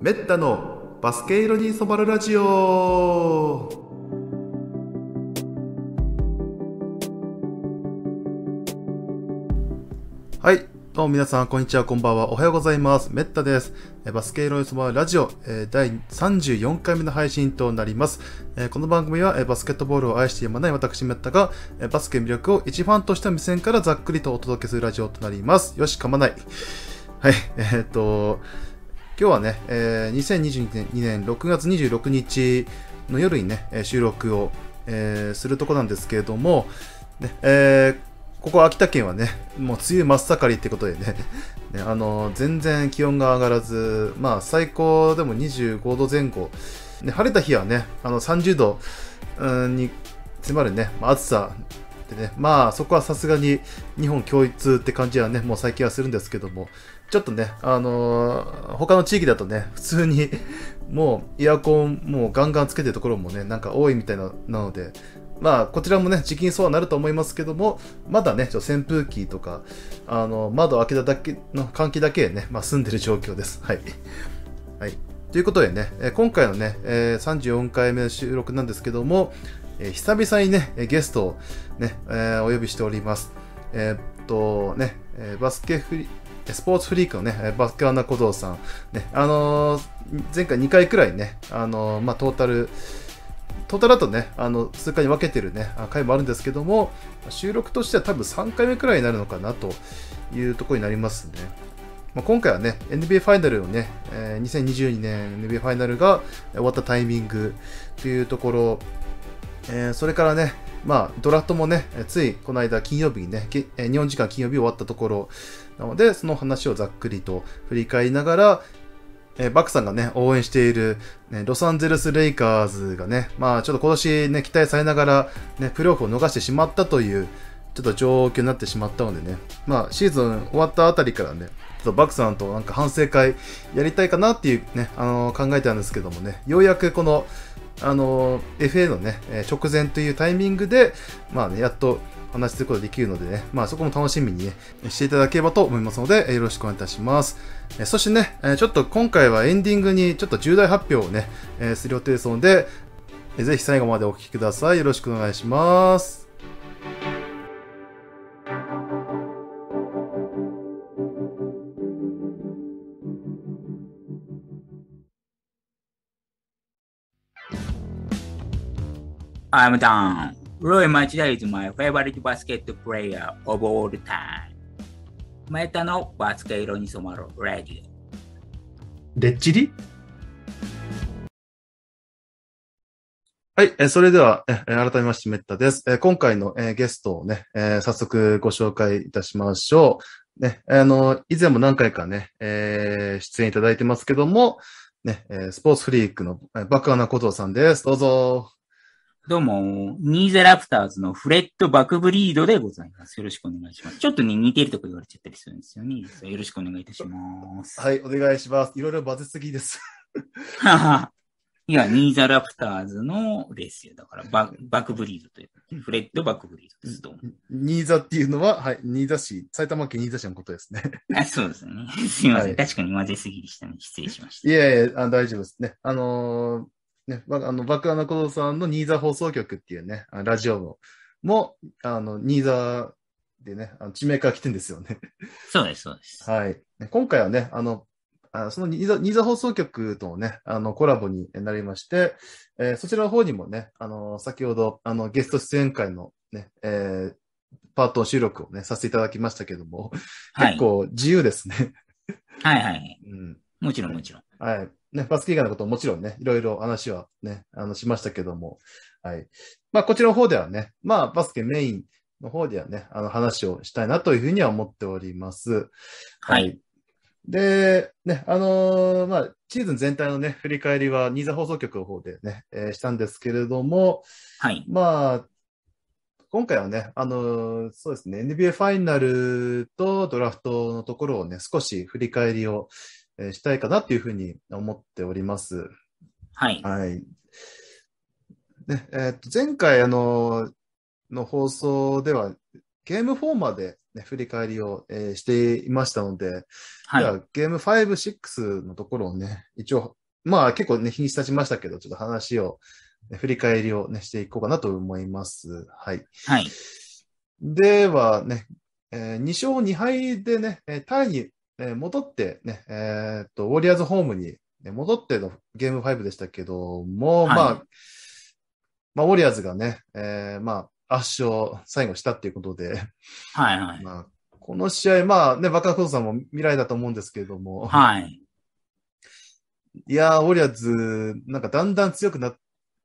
めったのバスケ色に染まるラジオはいどうも皆さん、こんにちは、こんばんは。おはようございます。めったです。バスケ色に染まるラジオ、第34回目の配信となります。この番組はバスケットボールを愛してやまない私めったが、バスケ魅力を一ファンとした目線からざっくりとお届けするラジオとなります。よし、かまない。はい、えー、っと、今日はね、えー、2022年6月26日の夜にね、収録を、えー、するとこなんですけれども、ねえー、ここ秋田県はね、もう梅雨真っ盛りってことでね ね、あのー、全然気温が上がらず、まあ最高でも25度前後、ね、晴れた日はね、あの30度に迫るね、まあ、暑さでね、まあそこはさすがに日本共通って感じはね、もう最近はするんですけども、ちょっとね、あのー、他の地域だとね、普通に もうエアコンもうガンガンつけてるところもね、なんか多いみたいななので、まあ、こちらもね、時期にそうはなると思いますけども、まだね、ちょ扇風機とか、あの、窓開けただけの換気だけでね、まあ、住んでる状況です。はい。はい。ということでね、今回のね、34回目の収録なんですけども、久々にね、ゲストをね、お呼びしております。えー、っとね、バスケフリ、スポーツフリークのね、バスカーナ小僧さん、ね、あのー、前回2回くらいね、あのー、まあ、トータル、トータルだとね、あの、数回に分けてるね、回もあるんですけども、収録としては多分3回目くらいになるのかなというところになりますね。まあ、今回はね、NBA ファイナルをね、えー、2022年 NBA ファイナルが終わったタイミングというところえー、それからね、まあ、ドラフトもね、ついこの間金曜日にね、えー、日本時間金曜日終わったところなので、その話をざっくりと振り返りながら、えー、バックさんがね、応援している、ね、ロサンゼルス・レイカーズがね、まあちょっと今年ね、期待されながら、ね、プレオフを逃してしまったという、ちょっと状況になってしまったのでね、まあシーズン終わったあたりからね、ちょっとバックさんとなんか反省会やりたいかなっていうね、あのー、考えたんですけどもね、ようやくこの、あの FA のね、直前というタイミングで、まあね、やっと話することができるのでね、まあそこも楽しみに、ね、していただければと思いますので、よろしくお願いいたします。えそしてね、えちょっと今回はエンディングにちょっと重大発表をね、えする予定ですので、えー、ぜひ最後までお聴きください。よろしくお願いします。I'm down. Roy Machida is my favorite basket player of all time. メタのバスケ色に染まるラジオ。レッチリはい、えそれでは、え改めまして、メッタです。え今回の、えゲストをね、え早速ご紹介いたしましょう。ね、あの、以前も何回かね、え出演いただいてますけども、ね、スポーツフリークの、えバカな小僧さんです。どうぞ。どうも、ニーザラプターズのフレット・バクブリードでございます。よろしくお願いします。ちょっとね、似てるとか言われちゃったりするんですよね。よろしくお願いいたします。はい、お願いします。いろいろバズすぎです。いや、ニーザラプターズのですよ。だからバ、バクブリードという。フレット・バクブリードです。どうも。ニーザっていうのは、はい、新座市、埼玉県新座市のことですね。あそうですね。すいません。はい、確かに混ぜすぎでしたね。失礼しました。いやいや、あ大丈夫ですね。あのーね、あの爆穴小僧さんの新座放送局っていうね、ラジオも、あの、新座でね、あの地名から来てんですよね。そうです、そうです。はい。今回はね、あの、あその新座新座放送局とのね、あの、コラボになりまして、えー、そちらの方にもね、あの、先ほど、あの、ゲスト出演会のね、えー、パート収録をね、させていただきましたけども、結構自由ですね。はい、はいはい。うん。もちろん、もちろん。はい。ね、スケ以外のことももちろんね、いろいろ話はね、あの、しましたけども、はい。まあ、こちらの方ではね、まあ、バスケメインの方ではね、あの、話をしたいなというふうには思っております。はい。はい、で、ね、あのー、まあ、シーズン全体のね、振り返りは、新座放送局の方でね、えー、したんですけれども、はい。まあ、今回はね、あのー、そうですね、NBA ファイナルとドラフトのところをね、少し振り返りをえしたいかなっていうふうに思っております。はい。はい。ね、えー、っと、前回、あの、の放送では、ゲーム4まで、ね、振り返りを、えー、していましたので、はい、ではゲーム5、6のところをね、一応、まあ結構ね、日にち経ちましたけど、ちょっと話を、ね、振り返りをね、していこうかなと思います。はい。はい。ではね、えー、2勝2敗でね、タイにえー、戻ってね、えー、っと、ウォリアーズホームに、ね、戻ってのゲーム5でしたけども、はい、まあ、まあ、ウォリアーズがね、えー、まあ、圧勝、最後したっていうことで、はいはい。まあ、この試合、まあね、バカフトさんも未来だと思うんですけれども、はい。いやー、ウォリアーズ、なんかだんだん強くなっ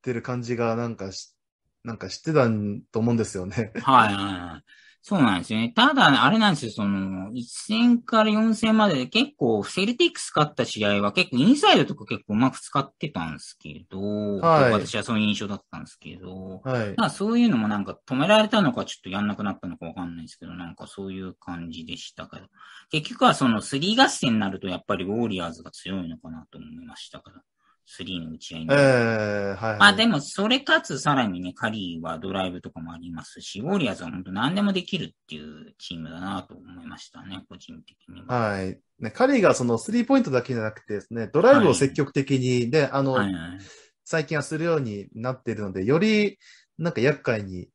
てる感じが、なんかし、なんかってたと思うんですよね。はいはいはい。そうなんですよね。ただ、あれなんですよ、その、1戦から4戦までで結構、セルティックス勝った試合は結構インサイドとか結構うまく使ってたんですけど、はい、私はそういう印象だったんですけど、はい、そういうのもなんか止められたのかちょっとやんなくなったのかわかんないですけど、なんかそういう感じでしたけど、結局はその3合戦になるとやっぱりウォーリアーズが強いのかなと思いましたから。3の打ち合いに。ええー、はい、はい、まあでも、それかつさらにね、カリーはドライブとかもありますし、ウォリアーズは本当何でもできるっていうチームだなと思いましたね、個人的には。はい。ね、カリーがそのスリーポイントだけじゃなくてですね、ドライブを積極的にね、はい、あの、はいはい、最近はするようになっているので、よりなんか厄介に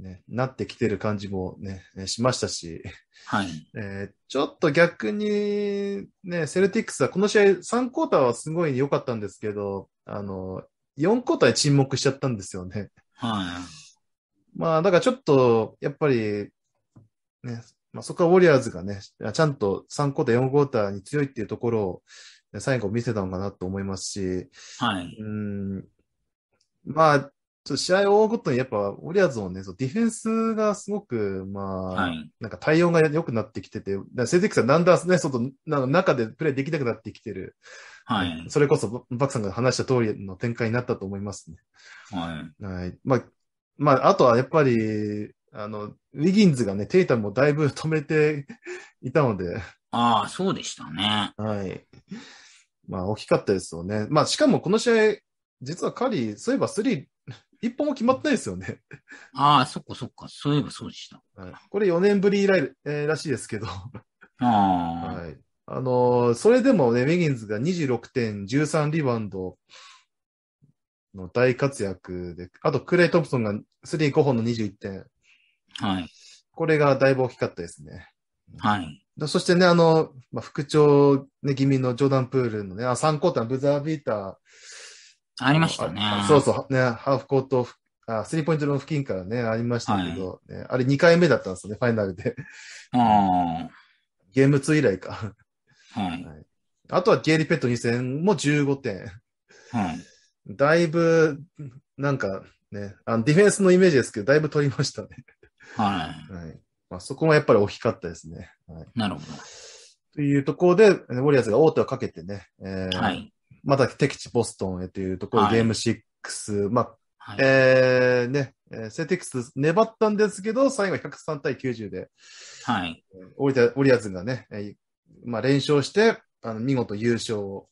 ね、なってきてる感じもね、しましたし、はい。えー、ちょっと逆に、ね、セルティックスはこの試合3クォーターはすごい良かったんですけど、あの、4クォーターに沈黙しちゃったんですよね。はい。まあ、だからちょっと、やっぱり、ね、まあ、そこはウォリアーズがね、ちゃんと3クォーター、4クォーターに強いっていうところを、最後見せたのかなと思いますし、はい。うんまあ、ちょっと試合を追うごとに、やっぱ、オリアーズもね、そディフェンスがすごく、まあ、はい、なんか対応が良くなってきてて、セ績ィックスはだんだんね、外、なんか中でプレイできなくなってきてる。はい。それこそ、バクさんが話した通りの展開になったと思いますね。はい。はい。まあ、まあ、あとはやっぱり、あの、ウィギンズがね、テイタもだいぶ止めていたので。ああ、そうでしたね。はい。まあ、大きかったですよね。まあ、しかもこの試合、実はカリー、そういえばスリー一本も決まってないですよね。ああ、そっかそっか。そういえばそうでした。はい、これ4年ぶり以来、えー、らしいですけど。ああ。はい。あのー、それでもね、ウィギンズが26.13リバウンドの大活躍で、あとクレイ・トンプソンが3-5本の21点。はい。これがだいぶ大きかったですね。はい。そしてね、あの、まあ、副長、ね、気味のジョーダン・プールのね、あ3コーターのブザービーター、ありましたね。そうそう、ね、ハーフコート、あスリーポイントの付近からね、ありましたけど、はい、ね、あれ2回目だったんですよね、ファイナルで。あゲーム2以来か、はい、はい。あとはゲーリペット2戦も15点。はい。だいぶ、なんかね、あのディフェンスのイメージですけど、だいぶ取りましたね。はい。はい。まあ、そこもやっぱり大きかったですね。はい、なるほど。というところで、ウォリアーズが王手をかけてね、えー、はい。また敵地ボストンへというところ、はい、ゲーム6、まあ、はい、えー、ね、セティックス粘ったんですけど、最後103対90で、はい。降りた、降りやーがね、えー、まあ連勝して、あの見事優勝を、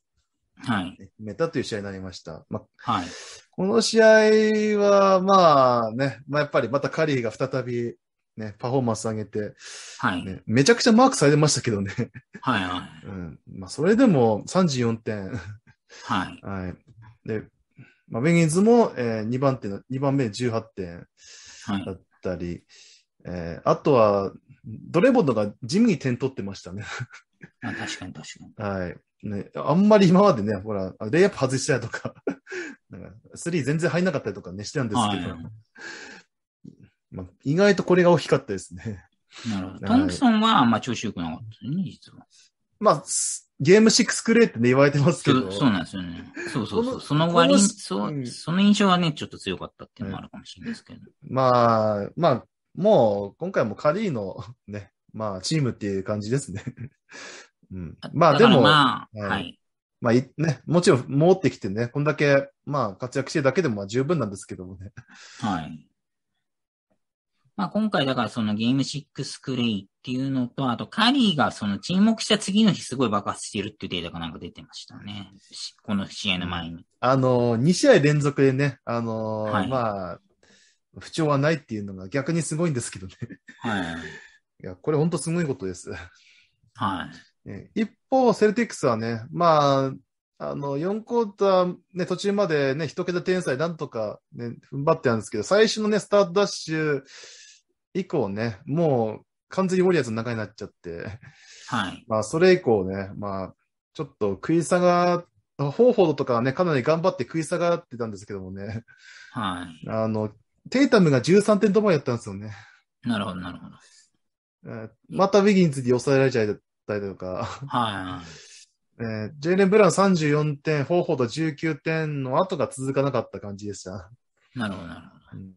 はい。決めたという試合になりました。まあ、はい。この試合は、まあね、まあやっぱりまたカリーが再び、ね、パフォーマンス上げて、はい、ね、めちゃくちゃマークされてましたけどね。はいはい。うん。まあ、それでも34点はい。はい。で、まあ、ウィギンズも、えー、2番手の、2番目18点だったり、はい、えー、あとは、ドレボンドが地味に点取ってましたね。あ確かに確かに。はい。ね、あんまり今までね、ほら、レイアップ外したりとか、なんか、スリー全然入んなかったりとかね、してたんですけど、はい、まあ、意外とこれが大きかったですね。なるほど。トンプソンはまあ調子良くなかったね、実は。まあ、ゲーム6レれってね、言われてますけど。そうなんですよね。そうそうそう。その割に、そその印象はね、ちょっと強かったっていうのもあるかもしれないですけど。まあ、まあ、もう、今回もカリーのね、まあ、チームっていう感じですね。うん。まあ、でも、まあ、はい、いまあ、ね、もちろん戻ってきてね、こんだけ、まあ、活躍してるだけでも十分なんですけどもね。はい。まあ、今回だからそのゲーム6クレイっていうのと、あとカリーがその沈黙した次の日すごい爆発してるっていうデータがなんか出てましたね。この試合の前に。あのー、2試合連続でね、あのはい、まあ、不調はないっていうのが逆にすごいんですけどね。はい。いや、これ本当すごいことです。はい。一方、セルティックスはね、まあ、あの、4クォーター、ね、途中までね、一桁天才なんとかね、踏ん張ってたんですけど、最初のね、スタートダッシュ、以降ね、もう完全にウォリアーズの中になっちゃって、はい。まあ、それ以降ね、まあ、ちょっと食い下が、ードとかね、かなり頑張って食い下がってたんですけどもね。はい。あの、テイタムが13点止まりやったんですよね。なるほど、なるほど。またウィギンズに抑えられちゃったりとか。はい、はい。えー、ジェイレン・ブラウン34点、フォーフォード19点の後が続かなかった感じでした。なるほど、なるほど。うん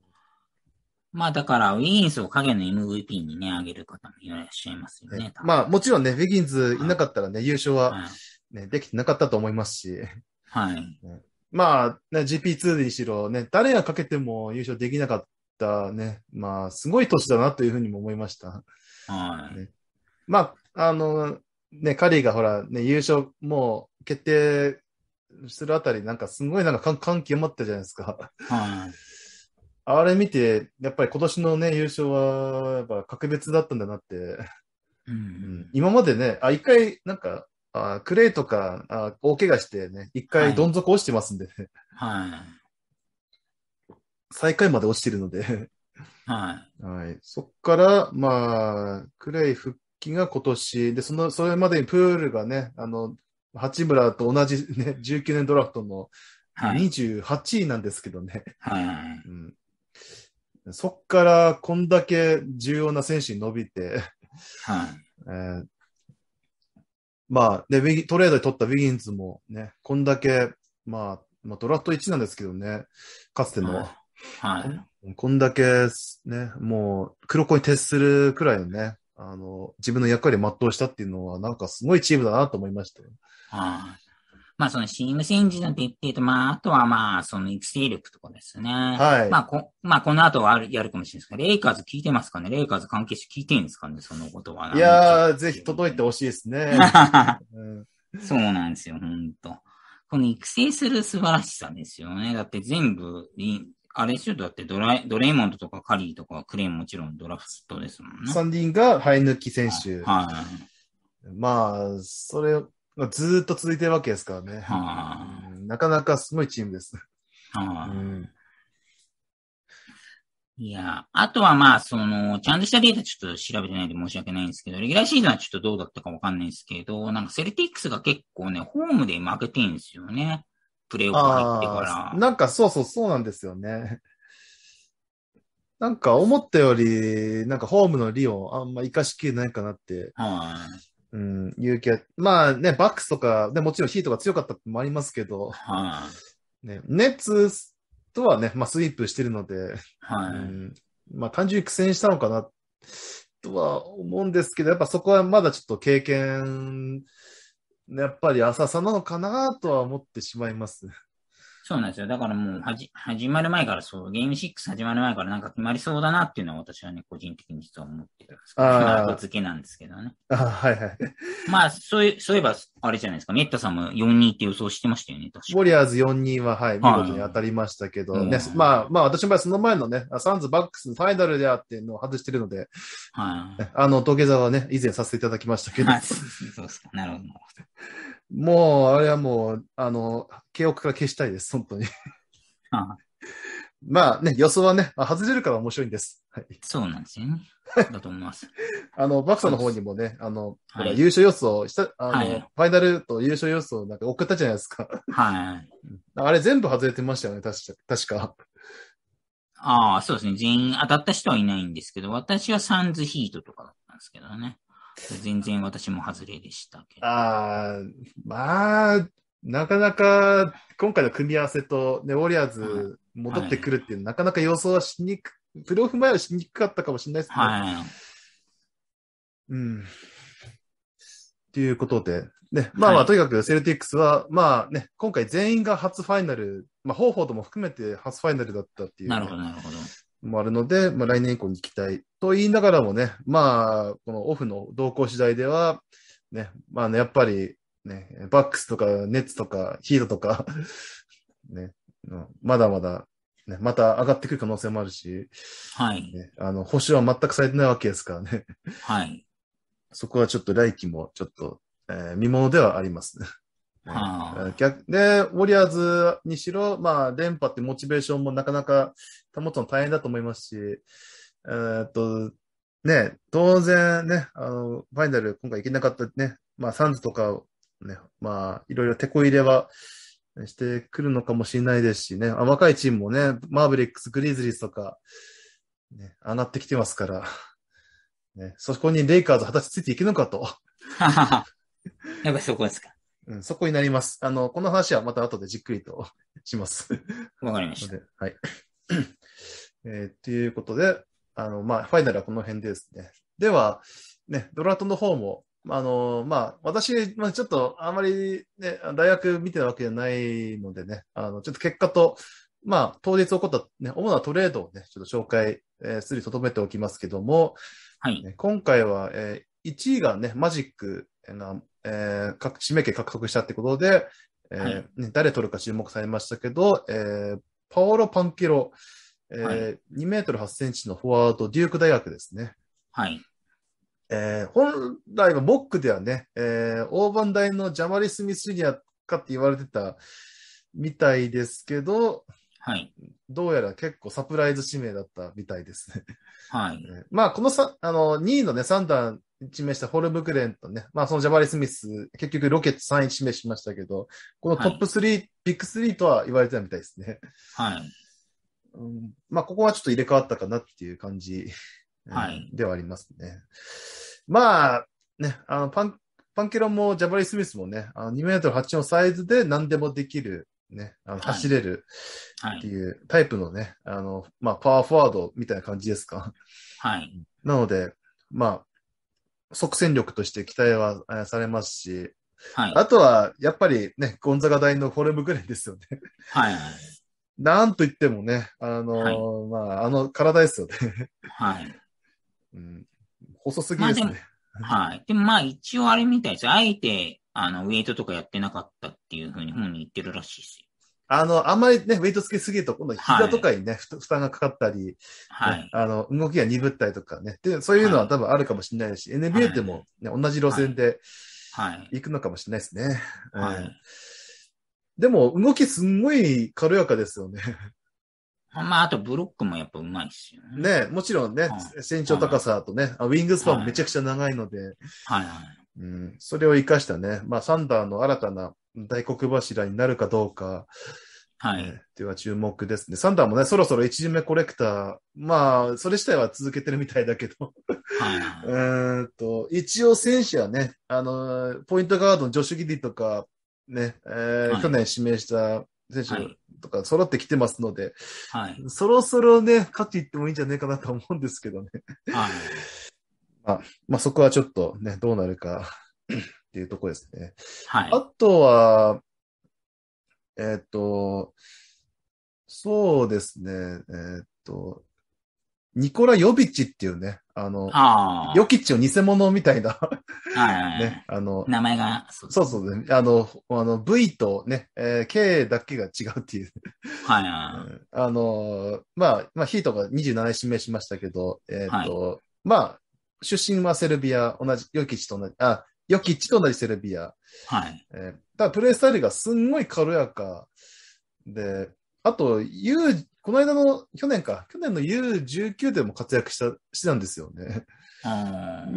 まあだから、ウィギンスを影の MVP にね、あげる方もいらっしゃいますよね。まあもちろんね、ウィギンズいなかったらね、優勝はね、はい、できてなかったと思いますし。はい。まあ、ね、GP2 にしろ、ね、誰がかけても優勝できなかったね、まあすごい年だなというふうにも思いました。はい。ね、まあ、あの、ね、カリーがほら、ね、優勝もう決定するあたり、なんかすごいなんか感極まったじゃないですか。はい。あれ見て、やっぱり今年のね、優勝は、やっぱ格別だったんだなって。うん、うん、今までね、あ、一回、なんか、あクレイとか、あ大怪我してね、一回どん底落ちてますんで、ね、はい。最下位まで落ちてるのではい。はい。そっから、まあ、クレイ復帰が今年、で、その、それまでにプールがね、あの、八村と同じね、19年ドラフトの28位なんですけどね。はい。うんそっからこんだけ重要な選手に伸びてはい。えー、まあ、で、トレードで取ったウィギンズもね、こんだけ、まあ、まあ、ドラフト1なんですけどね、かつての。はい。こんだけ、ね、もう、黒子に徹するくらいのね、あの、自分の役割を全うしたっていうのは、なんかすごいチームだなと思いましたはい。まあそのチーム戦時の徹底と、まああとはまあその育成力とかですね。はい。まあこ、まあこの後はやるかもしれないですけど、レイカーズ聞いてますかねレイカーズ関係者聞いてるんですかねそのことは。いやー、ぜひ届いてほしいですね。そうなんですよ、ほんと。この育成する素晴らしさですよね。だって全部、あれシュートだってドラドレイモンドとかカリーとかクレイもちろんドラフトですもんね。サンディンが生え抜き選手。はい、はいまあ、それ、ずっと続いてるわけですからね。なかなかすごいチームです。うんいや、あとはまあ、その、ちゃんとしたデータちょっと調べてないで申し訳ないんですけど、レギュラーシーズンはちょっとどうだったかわかんないんですけど、なんかセルティックスが結構ね、ホームで負けてんですよね。プレイオフ入ってから。なんかそうそうそうなんですよね。なんか思ったより、なんかホームの利をあんま生かしきれないかなって。はい、うん、勇気は、まあね、バックスとか、ね、もちろんヒートが強かったってもありますけど、はい、ね、ネッツとはね、まあ、スイープしてるので、はいうん、まあ、単純に苦戦したのかなとは思うんですけど、やっぱそこはまだちょっと経験、やっぱり浅さなのかなとは思ってしまいます。そうなんですよ。だからもうはじ、始まる前からそう、ゲーム6始まる前からなんか決まりそうだなっていうのは私はね、個人的に実は思ってるんですけど、後付けなんですけどね。あはいはい。まあ、そういう、そういえば、あれじゃないですか、メッタさんも4-2って予想してましたよね、確かウォリアーズ4-2は、はい、見事に当たりましたけど、ね、まあ、まあ私の場合その前のね、サンズバックスのファイナルであっていうのを外してるので、はい。あの、土下座はね、以前させていただきましたけど。そうですか、なるほど。もう、あれはもう、あの、記憶から消したいです、本当に。まあね、予想はね、外れるから面白いんです。はい、そうなんですよね。だと思います。あの、バクさんの方にもね、あの、はい、優勝予想した、あの、はい、ファイナルと優勝予想なんか送ったじゃないですか。はい。あれ全部外れてましたよね、確か。確か。ああ、そうですね。全員当たった人はいないんですけど、私はサンズヒートとかだったんですけどね。全然私も外れでしたけど。ああ、まあ、なかなか今回の組み合わせと、ね、ウォリアーズ戻ってくるっていう、はい、なかなか予想はしにく、プロオフ前はしにくかったかもしれないですけど、はい、うん。ということで、ね、まあまあ、とにかくセルティックスは、はい、まあね、今回全員が初ファイナル、まあ、方法とも含めて初ファイナルだったっていう、ね、なるほど、なるほど。もあるので、まあ、来年以降に行きたいと言いながらもね、まあ、このオフの動向次第では、ね、まあね、やっぱり、ね、バックスとかネッツとかヒートとか ね、まだまだ、ね、また上がってくる可能性もあるし、はい。ね、あの、星は全くされてないわけですからねはい。そこはちょっと来季もちょっと、えー、見ものではありますねは逆で、ウォリアーズにしろ、まあ、連覇ってモチベーションもなかなか保つの大変だと思いますし、えー、っと、ね、当然ね、あの、ファイナル今回行けなかったね、まあ、サンズとか、ね、まあ、いろいろ手こ入れはしてくるのかもしれないですしね、若いチームもね、マーブリックス、グリーズリーズとか、ね、上がってきてますから、ね、そこにレイカーズ果たしてついていけるのかと。やっぱそこですか。うん、そこになります。あの、この話はまた後でじっくりと します。わかりました。はい。えー、ということで、あの、まあ、ファイナルはこの辺ですね。では、ね、ドラトの方も、あの、まあ、私、まあ、ちょっとあまりね、大学見てるわけじゃないのでね、あの、ちょっと結果と、まあ、当日起こった、ね、主なトレードをね、ちょっと紹介、えー、するにとどめておきますけども、はい、ね、今回は、えー、1位がね、マジックな、えー、指名権獲得したってことで、えー、はいね、誰取るか注目されましたけど、えー、パオロ・パンケロ、えーはい、2メートル8センチのフォワード、デューク大学ですね。はい。えー、本来はモックではね、えー、大盤大のジャマリ・スミス・ジュニアかって言われてたみたいですけど、はい、どうやら結構サプライズ指名だったみたいですね。はい。まあ、このさあの2位のね、3段示したホルブクレンとね、まあそのジャバリ・スミス、結局ロケット3位指名しましたけど、このトップ3、はい、ビッグ3とは言われてたみたいですね。はい。うん、まあここはちょっと入れ替わったかなっていう感じ、はい、ではありますね。まあ、ね、あのパン、パンケロもジャバリ・スミスもね、あの2メートル8のサイズで何でもできるね、あの走れるっていうタイプのね、はいはい、あの、まあ、パワーフォワードみたいな感じですか。はい。なので、まあ、即戦力として期待はされますし、はい、あとは、やっぱりね、ゴンザガ大のフォレムぐらいですよね。はい、はい。なんといってもね、あのーはい、まあ、あの体ですよね。はい。うん。細すぎですね。まあ、はい。でもまあ、一応あれみたいです。あえて、あの、ウェイトとかやってなかったっていうふうに本人言ってるらしいですよ。あの、あんまりね、ウェイトつけすぎると、今度膝とかにね、はい、負担がかかったり、はい、あの、動きが鈍ったりとかね、でそういうのは多分あるかもしれないし、はい、NBA でも、ね、同じ路線で、はい。行くのかもしれないですね。はい。うん、でも、動きすんごい軽やかですよね。まあ、あとブロックもやっぱうまいし。すよね。ねもちろんね、身長高さとね、ウィングスパンもめちゃくちゃ長いので、はい。うん、それを活かしたね、まあ、サンダーの新たな大黒柱になるかどうか、はい。では注目ですね。サンダーもね、そろそろ1巡目コレクター、まあ、それ自体は続けてるみたいだけど、はい。うんと、一応選手はね、あの、ポイントガードのジョシュ・ギディとか、ね、えー、はい、去年指名した選手とか揃ってきてますので、はい。そろそろね、勝ちいってもいいんじゃないかなと思うんですけどね。はい。まあ、まあ、そこはちょっとね、どうなるかていうとこですね。はい。あとは、えっ、ー、と、そうですね、えっ、ー、と、ニコラ・ヨビッチっていうね、あの、あヨキッチの偽物みたいなはい、ね、あの、名前が、そうそうそう、ね、あの、あの V とね、えー、K だけが違うっていうはい、はい、あの、まあ、まあ、ヒートが27指名しましたけど、えっ、ー、と、はい、まあ、出身はセルビア、同じ、ヨキッチと同じ、あ、ヨキッチと同じセルビア。はい。えー、だプレイスタイルがすんごい軽やかで、あと、U、この間の、去年か、去年の U19 でも活躍した、してたんですよね。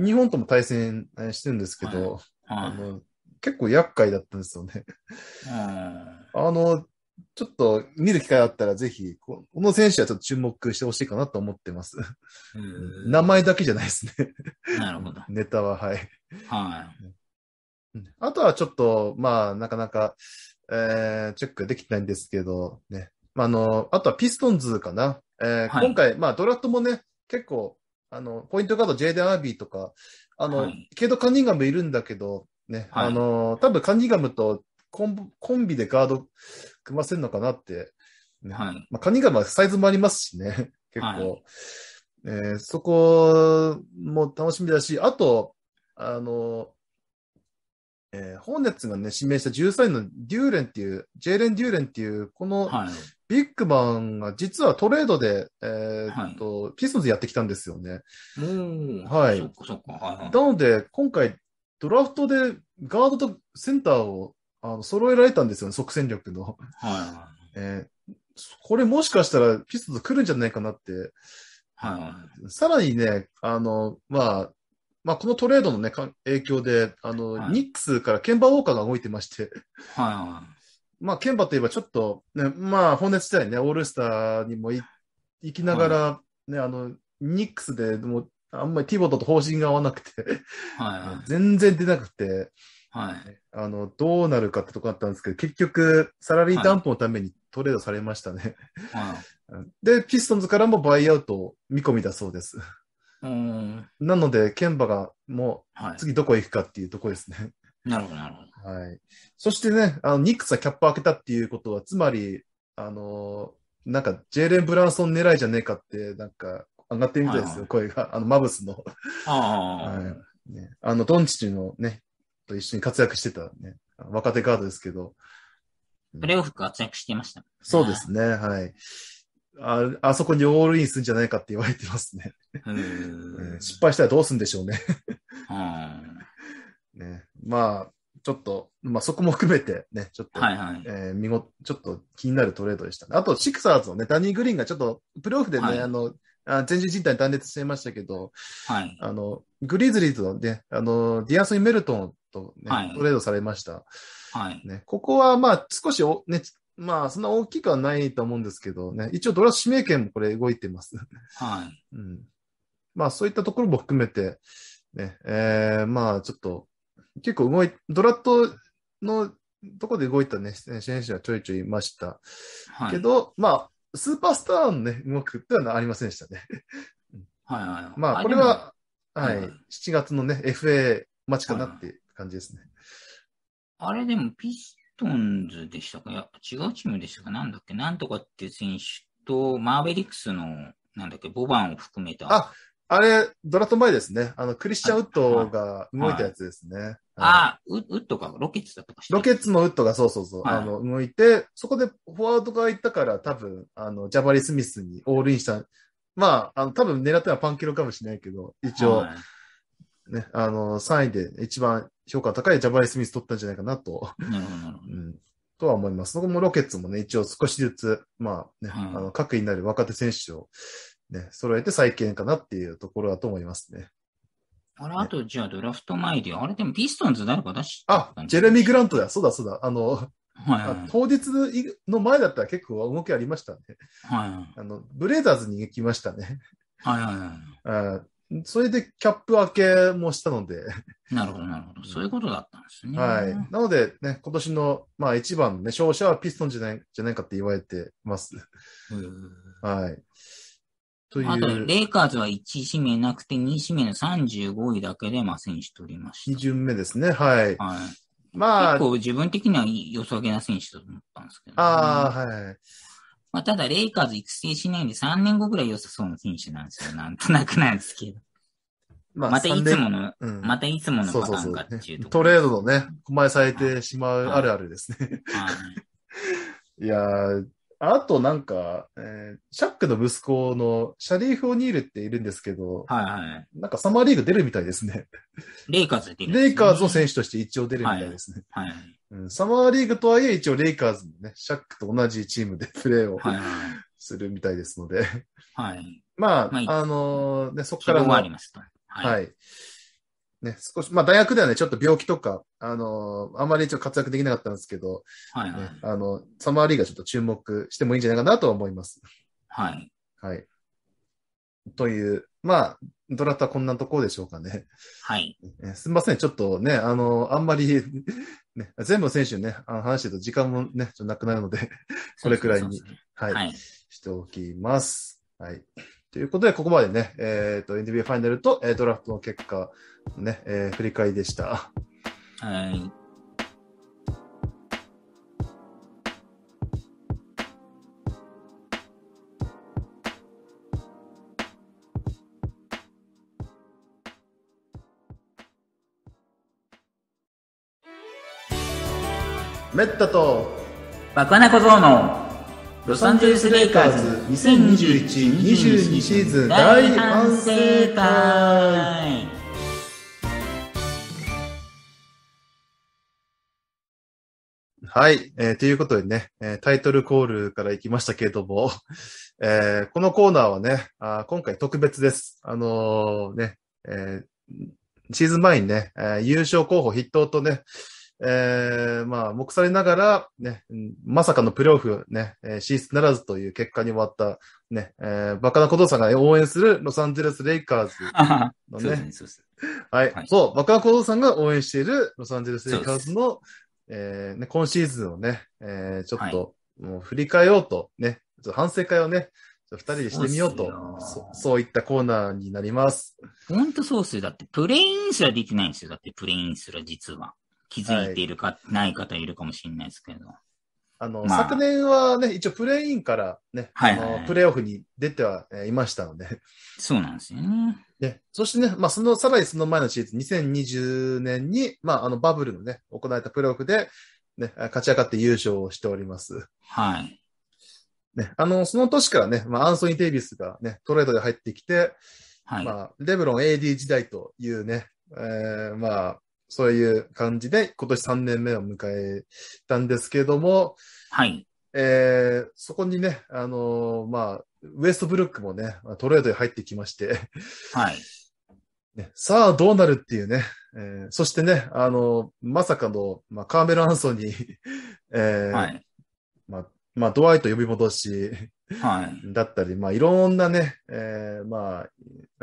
日本とも対戦してるんですけど、はいはい、あの結構厄介だったんですよね。あの、ちょっと見る機会あったらぜひ、この選手はちょっと注目してほしいかなと思ってます。名前だけじゃないですね。なるほど。ネタは、はい。はい。あとはちょっと、まあ、なかなか、えー、チェックできてないんですけど、ね。まあ、あの、あとはピストンズかな。えー、はい、今回、まあ、ドラフトもね、結構、あの、ポイントカード、ジェイデン・アービーとか、あの、はい、ケイド・カンニンガムいるんだけど、ね、はい、あの、多分カンニンガムとコンコンビでガード組ませるのかなって、はい。まあ、カニがまサイズもありますしね、結構。はい、えー、そこも楽しみだし、あと、あの、えー、ホーネッツがね、指名した13位のデューレンっていう、ジェーレン・デューレンっていう、このビッグマンが実はトレードで、えー、っと、はい、ピストンズやってきたんですよね。うん。はい。そっかそっか。はい、なので、今回、ドラフトでガードとセンターをあの、揃えられたんですよね、即戦力の。はい。えー、これもしかしたらピストと来るんじゃないかなって。はい。さらにね、あの、まあ、まあ、このトレードのね、影響で、あの、はい、ニックスからケンバウォーカーが動いてまして。はい。まあ、ケンバといえばちょっと、ね、まあ、本熱時代ね、オールスターにも行きながら、ね、はい、あの、ニックスで、もあんまりティボットと方針が合わなくてはい、全然出なくて、はい、あのどうなるかってとこだったんですけど、結局、サラリーンプのためにトレードされましたね。はい、で、ピストンズからもバイアウト見込みだそうです。うんなので、ケンバがもう次どこへ行くかっていうとこですね。はい、なるほど、なるほど。はい。そしてね、あのニックスはキャップ開けたっていうことは、つまり、あのー、なんか、ジェーレン・ブランソン狙いじゃねえかって、なんか、上がってるみたいですよ、はいはい、声が。あの、マブスの。ああ。はいね、あの、ドンチチのね、と一緒に活躍してたね、若手カードですけど。プレイオフ活躍していました。そうですね、はい。あ、あそこにオールインするんじゃないかって言われてますね。失敗したらどうするんでしょうね ね。まあ、ちょっと、まあそこも含めてね、ちょっと、はいはいえー、見ご、ちょっと気になるトレードでした、ね。あと、シクサーズのね、ダニー・グリーンがちょっと、プレオフでね、はい、あの、あ全身靭帯断裂していましたけど、はい、あのグリズリーズの,、ね、あのディアソン・メルトンとね、はい、トレードされました。はいね、ここはまあ少しお、ね、まあそんな大きくはないと思うんですけど、ね、一応ドラフト指名権もこれ動いてます。はい うんまあ、そういったところも含めて、ねえー、まあちょっと結構動いドラットのところで動いた、ね、選手はちょいちょいいました、はい、けど、まあスーパースターのね、動くのはありませんでしたね。はいはい。まあ、これは、はい、はい、7月のね、FA 待ちかなって感じですね。あれでも、ピストンズでしたかいや、違うチームでしたかなんだっけなんとかっていう選手と、マーベリックスの、なんだっけ、ボバンを含めた。あ、あれ、ドラフト前ですね。あの、クリスチャン・ウッドが動いたやつですね。はいはい、ああ、ウッドか、ロケッツだったかロケッツのウッドがそうそうそう、はい、あの、動いて、そこでフォワードが行ったから多分、あの、ジャバリ・スミスにオールインした。まあ、あの、多分狙ったのはパンキロかもしれないけど、一応、ね、あの、3位で一番評価高いジャバリ・スミス取ったんじゃないかなと。なるほど、なるほど。うんとは思います。そこもロケッツもね、一応少しずつ、まあね、うん、あの、各位になる若手選手をね、揃えて再建かなっていうところだと思いますね。あれ、あと、じゃあ、ドラフト前で、あれ、でも、ピストンズ誰か出しあ、ジェレミー・グラントだ。そうだ、そうだ。あの、はい、当日の前だったら結構動きありましたね。はい。あの、ブレーザーズに行きましたね。はいはいはい。あそれでキャップ明けもしたのでなるほど、なるほど。そういうことだったんですね。はい。なので、ね、今年の、まあ、一番ね、勝者はピストンじゃない、じゃないかって言われてます。はい。という。あと、レイカーズは1指名なくて、2指名の35位だけで、まあ、選手取りました。2巡目ですね、はい。はい。まあ。結構自分的には良さげな選手だと思ったんですけど、ね、ああ、はい。まあ、ただ、レイカーズ育成しないんで3年後ぐらい良さそうな選手なんですよ。なんとなくなんですけど。まあ、またいつもの、うん、またいつものパターンかっていうとトレードのね、まえされてしまうあるあるですね。はい、はい、いやー、あとなんか、えー、シャックの息子のシャリーフ・オニールっているんですけど、はいはい。なんかサマーリーグ出るみたいですね。レイカーズ出る、ね、レイカーズの選手として一応出るみたいですね。はい、はい、うん。サマーリーグとはいえ一応レイカーズのね、シャックと同じチームでプレーを、はい、するみたいですので。はい。まあ、まあ、あのー、ね、そこからも。ありますはい、はいね、少し、まあ大学ではね、ちょっと病気とか、あのー、あんまり一応活躍できなかったんですけど、はいはい、ね、あの、サマーリーがちょっと注目してもいいんじゃないかなとは思います。はい。はい。という、まあ、ドラフトはこんなところでしょうかね。はい。すみません。ちょっとね、あの、あんまり、ね、全部選手ね、あの話してると時間もね、ちょっとなくなるのでこれくらいに、はい、しておきます。はい。ということで、ここまでね、えっ、ー、と、NBA ファイナルと、えー、ドラフトの結果ね、えー、振り返りでした。はい。めったと、バカなことのロサンゼルス・レイカーズ2021-22シーズン大反省会はい、えー、ということでね、えー、タイトルコールから行きましたけれども、えー、このコーナーはね、あ今回特別です。あのー、ね、えー、シーズン前にね、えー、優勝候補筆頭とね、えー、まあ、目されながら、ね、まさかのプレオフ、ね、進出ならずという結果に終わった、ね、えー、バカな小僧さんが応援するロサンゼルス・レイカーズのね、ねはい、はい、そう、バカな小僧さんが応援しているロサンゼルス・レイカーズの、えー、ね、今シーズンをね、えー、ちょっと、もう振り返ようと、ね、ちょっと反省会をね、二人でしてみようとそうそういったコーナーになります。本当そうっすよ。だって、プレインすらできないんですよ。だって、プレインすら実は。気づいているか、はい、ない方いるかもしれないですけど。あの、まあ、昨年はね、一応プレインからね、はいはいはい、あのプレイオフに出ては、えいましたので。そうなんですよね。ね。そしてね、まあ、その、さらにその前のシーズン、2020年に、まあ、あの、バブルのね、行われたプレイオフで、ね、勝ち上がって優勝をしております。はい。ね、あの、その年からね、まあ、アンソニー・デイビスがね、トレードで入ってきて、はい、まあ、レブロン AD 時代というね、えー、まあ、そういう感じで、今年3年目を迎えたんですけども、はい。えー、そこにね、あのー、まあ、ウエストブルックもね、トレードに入ってきましてはい。ね、さあ、どうなるっていうね。えー、そしてね、あのー、まさかの、まあ、カーメル・アンソニーえー、はい。まあ、まあ、ドワイト呼び戻し、はい。だったり、まあ、いろんなね、えー、まあ、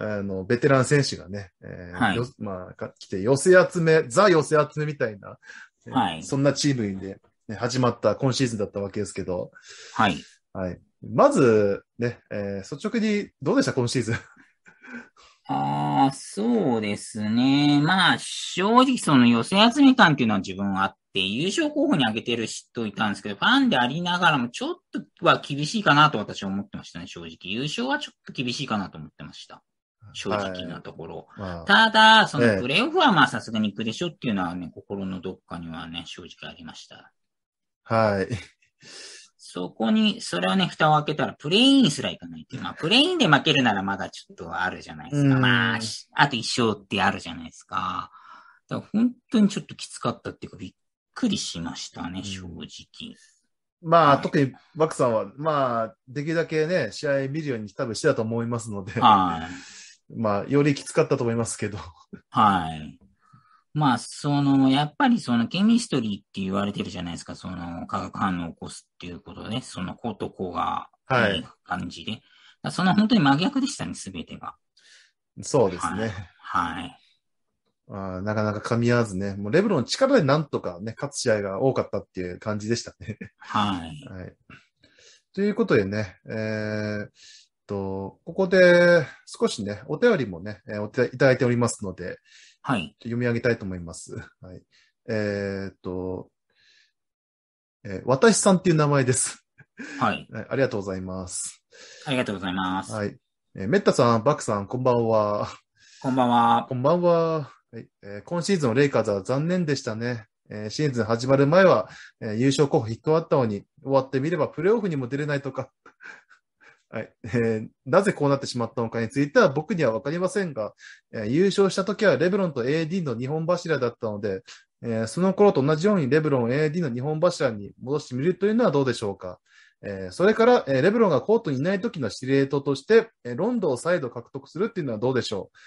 あの、ベテラン選手がね、えー、はい、まあ、来て、寄せ集め、ザ寄せ集めみたいな、はい。そんなチームで、ね、始まった今シーズンだったわけですけど、はい。はい。まず、ね、えー、率直にどうでした、今シーズンああ、そうですね。まあ、正直その寄せ集め感っていうのは自分はあっって優勝候補に挙げてる人いたんですけど、ファンでありながらもちょっとは厳しいかなと私は思ってましたね、正直。優勝はちょっと厳しいかなと思ってました。正直なところ。はいただ、そのプレイオフはまあさすがに行くでしょっていうのはね、心のどっかにはね、正直ありました。はい。そこに、それをね、蓋を開けたら、プレインすら行かないっていう。まあ、プレインで負けるならまだちょっとあるじゃないですか。まあ、あと一勝ってあるじゃないですか。だから本当にちょっときつかったっていうか、びっくりしましたね、正直。まあ、はい、特にバクさんは、まあ、できるだけね、試合見るように多分してたと思いますので、はい、まあ、よりきつかったと思いますけど。はい。まあ、その、やっぱりその、ケミストリーって言われてるじゃないですか、その、化学反応を起こすっていうことで、その、子と子が、はい。感じで。その本当に真逆でしたね、すべてが。そうですね。はい、はいあなかなか噛み合わずね、もうレブロン力でなんとかね、勝つ試合が多かったっていう感じでしたね。はい。はい。ということでね、えー、と、ここで少しね、お便りもね、えー、いただいておりますので、はい。読み上げたいと思います。はい。えー、っと、えー、私さんっていう名前です。はい。ありがとうございます。ありがとうございます。はい。えー、めったさん、バクさん、こんばんは。こんばんは。こんばんは。はいえー、今シーズンのレイカーズは残念でしたね。えー、シーズン始まる前は、えー、優勝候補引っ張ったのに、終わってみればプレーオフにも出れないとか、はいえー、なぜこうなってしまったのかについては僕にはわかりませんが、えー、優勝した時はレブロンと AD の2本柱だったので、えー、その頃と同じようにレブロン、AD の2本柱に戻してみるというのはどうでしょうか。えー、それから、えー、レブロンがコートにいない時の司令塔として、えー、ロンドンを再度獲得するっていうのはどうでしょう。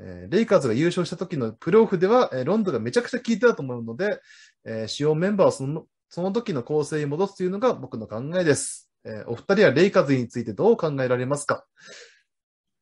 えー、レイカーズが優勝した時のプレオフでは、えー、ロンドがめちゃくちゃ効いてたと思うので、えー、主要メンバーをそのその時の構成に戻すというのが僕の考えです。えお二人はレイカーズについてどう考えられますか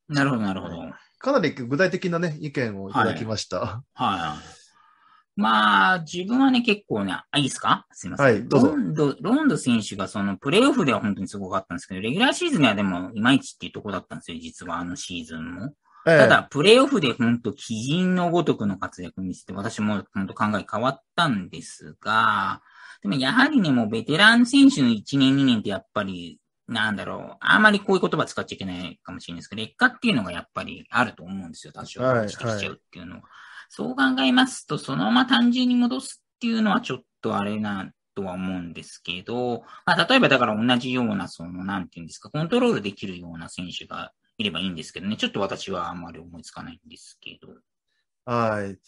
なるほど、なるほど。かなり具体的なね、意見をいただきました。はい、はい、まあ、自分はね、結構ね、あ、いいですかすいません。はい、どうぞ。ロンド、ロンド選手がその、プレイオフでは本当にすごかったんですけど、レギュラーシーズンではでも、いまいちっていうとこだったんですよ、実は、あのシーズンも。ただ、プレイオフで本当、基人のごとくの活躍見せて、私も本当考え変わったんですが、でもやはりね、もうベテラン選手の1年2年ってやっぱり、なんだろう、あんまりこういう言葉使っちゃいけないかもしれないですけど、劣化っていうのがやっぱりあると思うんですよ、多少落ちてきちゃうっていうのは。はいはい、そう考えますと、そのまま単純に戻すっていうのはちょっとあれな、とは思うんですけど、まあ、例えばだから同じような、その、なんていうんですか、コントロールできるような選手がればいいんですけどね、ちょっと私はあんまり思いつかないんですけど。はい。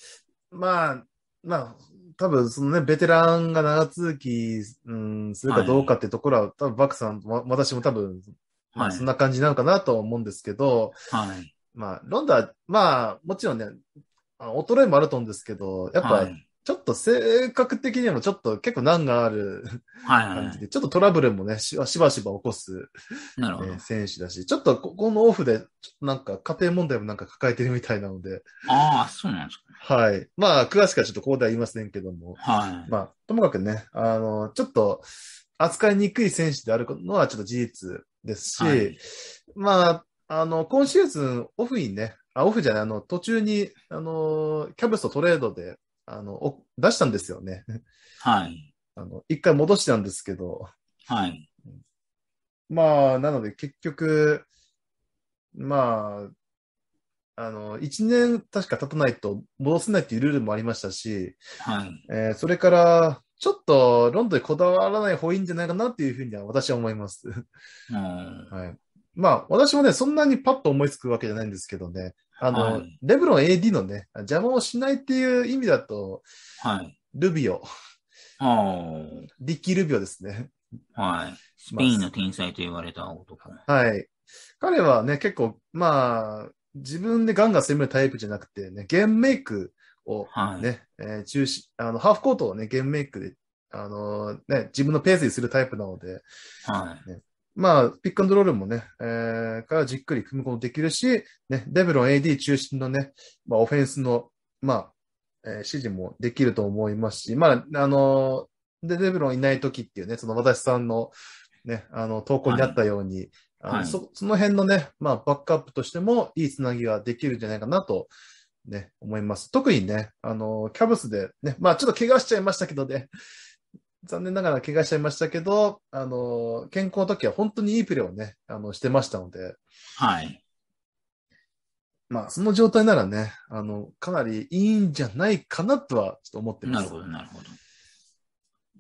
まあ、まあ、多分そのね、ベテランが長続き、うん、するかどうかってところは、はい、多分バックさん、私も多分、まあ、そんな感じなのかなと思うんですけど、はい。まあ、ロンドンは、まあ、もちろんね、衰えもあると思うんですけど、やっぱ、はいちょっと性格的にもちょっと結構難がある感じで、ちょっとトラブルもね、しばしば起こす、なるほど選手だし、ちょっとここのオフで、なんか家庭問題もなんか抱えてるみたいなので。ああ、そうなんですか、はい。まあ、詳しくはちょっとここでは言いませんけども。はい。まあ、ともかくね、あの、ちょっと扱いにくい選手であるのはちょっと事実ですし、はい、まあ、あの、今シーズンオフにね、あ、オフじゃない、あの、途中に、あの、キャベツとトレードで、あの、出したんですよね。はい。あの、一回戻したんですけど。はい。まあ、なので結局、まあ、あの、一年確か経たないと戻せないっていうルールもありましたし、はい。えー、それから、ちょっとロンドンにこだわらない方がいいんじゃないかなっていうふうには私は思います。はい。まあ、私もね、そんなにパッと思いつくわけじゃないんですけどね、あの、はい、レブロン AD のね、邪魔をしないっていう意味だと、はい。ルビオ。リッキー・ルビオですね。はい。スペインの天才と言われた男。はい。彼はね、結構、まあ、自分でガンガン攻めるタイプじゃなくてね、ゲームメイクをね、はい、えー、中止、あの、ハーフコートをね、ゲームメイクで、あのー、ね、自分のペースにするタイプなので、はい、ね、まあ、ピックアンドロールもね、えー、からじっくり組み込むできるし、ね、デブロン AD 中心のね、まあ、オフェンスの、まあ、えー、指示もできると思いますし、まあ、あので、デブロンいない時っていうね、その私さんの、ね、あの、投稿にあったように、はいあの、はい、そその辺のね、まあ、バックアップとしてもいいつなぎができるんじゃないかなと、ね、思います。特にね、あの、キャブスでね、まあ、ちょっと怪我しちゃいましたけどね、残念ながら怪我しちゃいましたけど、あの、健康の時は本当にいいプレーをね、あの、してましたので。はい。まあ、その状態ならね、あの、かなりいいんじゃないかなとは、ちょっと思ってます。なるほど、なるほど。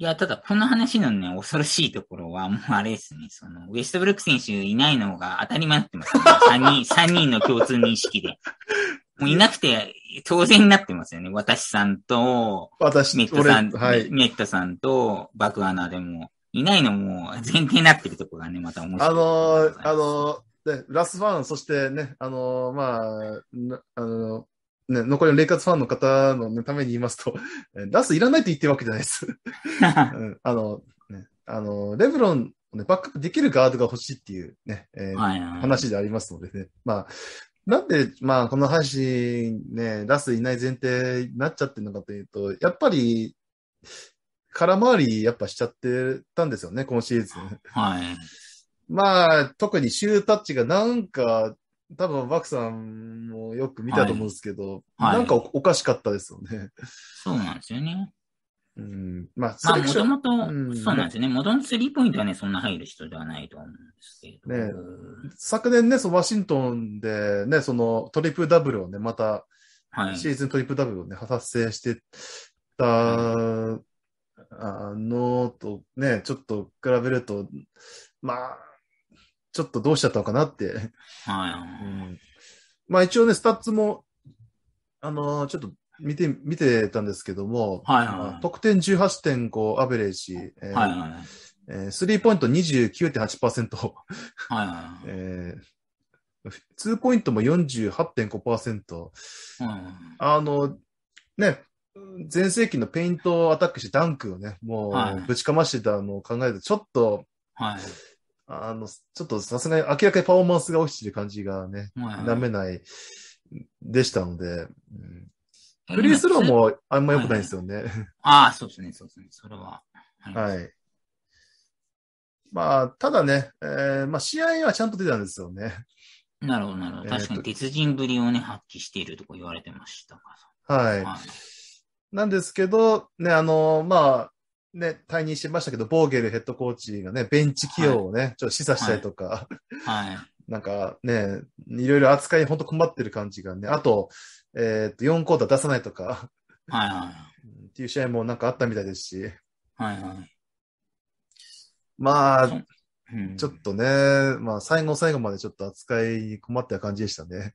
いや、ただ、この話のね、恐ろしいところは、もうあれですね、その、ウェストブルック選手いないのが当たり前になってますね。3人、三人の共通認識で。もういなくて当然になってますよね。私さんと、私メットさん、はい、メットさんと、バクアナでも、いないのも前提になってるところがね、また面白い。あのー、あのー、ラスファン、そしてね、あのー、まあ、あのね、残りのレイカーズファンの方の、ね、ために言いますと、ラスいらないと言ってるわけじゃないです。あの、ね、あの、レブロン、ね、バックアップできるガードが欲しいっていうね、えー、はいはい、話でありますのでね。まあ、なんで、まあ、この配信ね、ラスいない前提になっちゃってるのかというと、やっぱり、空回りやっぱしちゃってたんですよね、今シーズン。はい。まあ、特にシュータッチがなんか、多分バクさんもよく見たと思うんですけど、はいはいなんかおおかしかったですよね。そうなんですよね。うん、まあ、もともと、そうなんですね。もともとスリーポイントはね、そんな入る人ではないと思うんですけど。ね、昨年ね、そワシントンでね、そのトリプルダブルをね、また、はい、シーズントリプルダブルをね、達成してた、はい、あのとね、ちょっと比べると、まあ、ちょっとどうしちゃったのかなって。はい。うん、まあ一応ね、スタッツも、あのー、ちょっと見て、見てたんですけども、はいはい、得点18.5アベレージ、えはいはいえー、スリーポイント29.8%、はいはいえー、ツーポイントも48.5%、はいはい、あの、ね、前世紀のペイントをアタックしてダンクをね、もうぶちかましてたのを考えると、ちょっと、はい、あの、ちょっとさすがに明らかにパフォーマンスが落ちてる感じがね、はいはい、なめないでしたので、うんフリースローもあんま良くないですよね。ああ、そうですね、そうですね。それは。はい。まあ、ただね、えー、まあ、試合はちゃんと出たんですよね。なるほど、なるほど。確かに鉄人ぶりをね、発揮しているとか言われてましたはい。はい、なんですけど、ね、あの、まあ、ね、退任してましたけど、ボーゲルヘッドコーチがね、ベンチ起用をね、はい、ちょっと示唆したりとか、はい。はい、なんかね、いろいろ扱いに本当困ってる感じがね、あと、えっ、と、4コーター出さないとかはいはい。っていう試合もなんかあったみたいですし。はいはい。まあ、うん、ちょっとね、まあ、最後最後までちょっと扱い困った感じでしたね。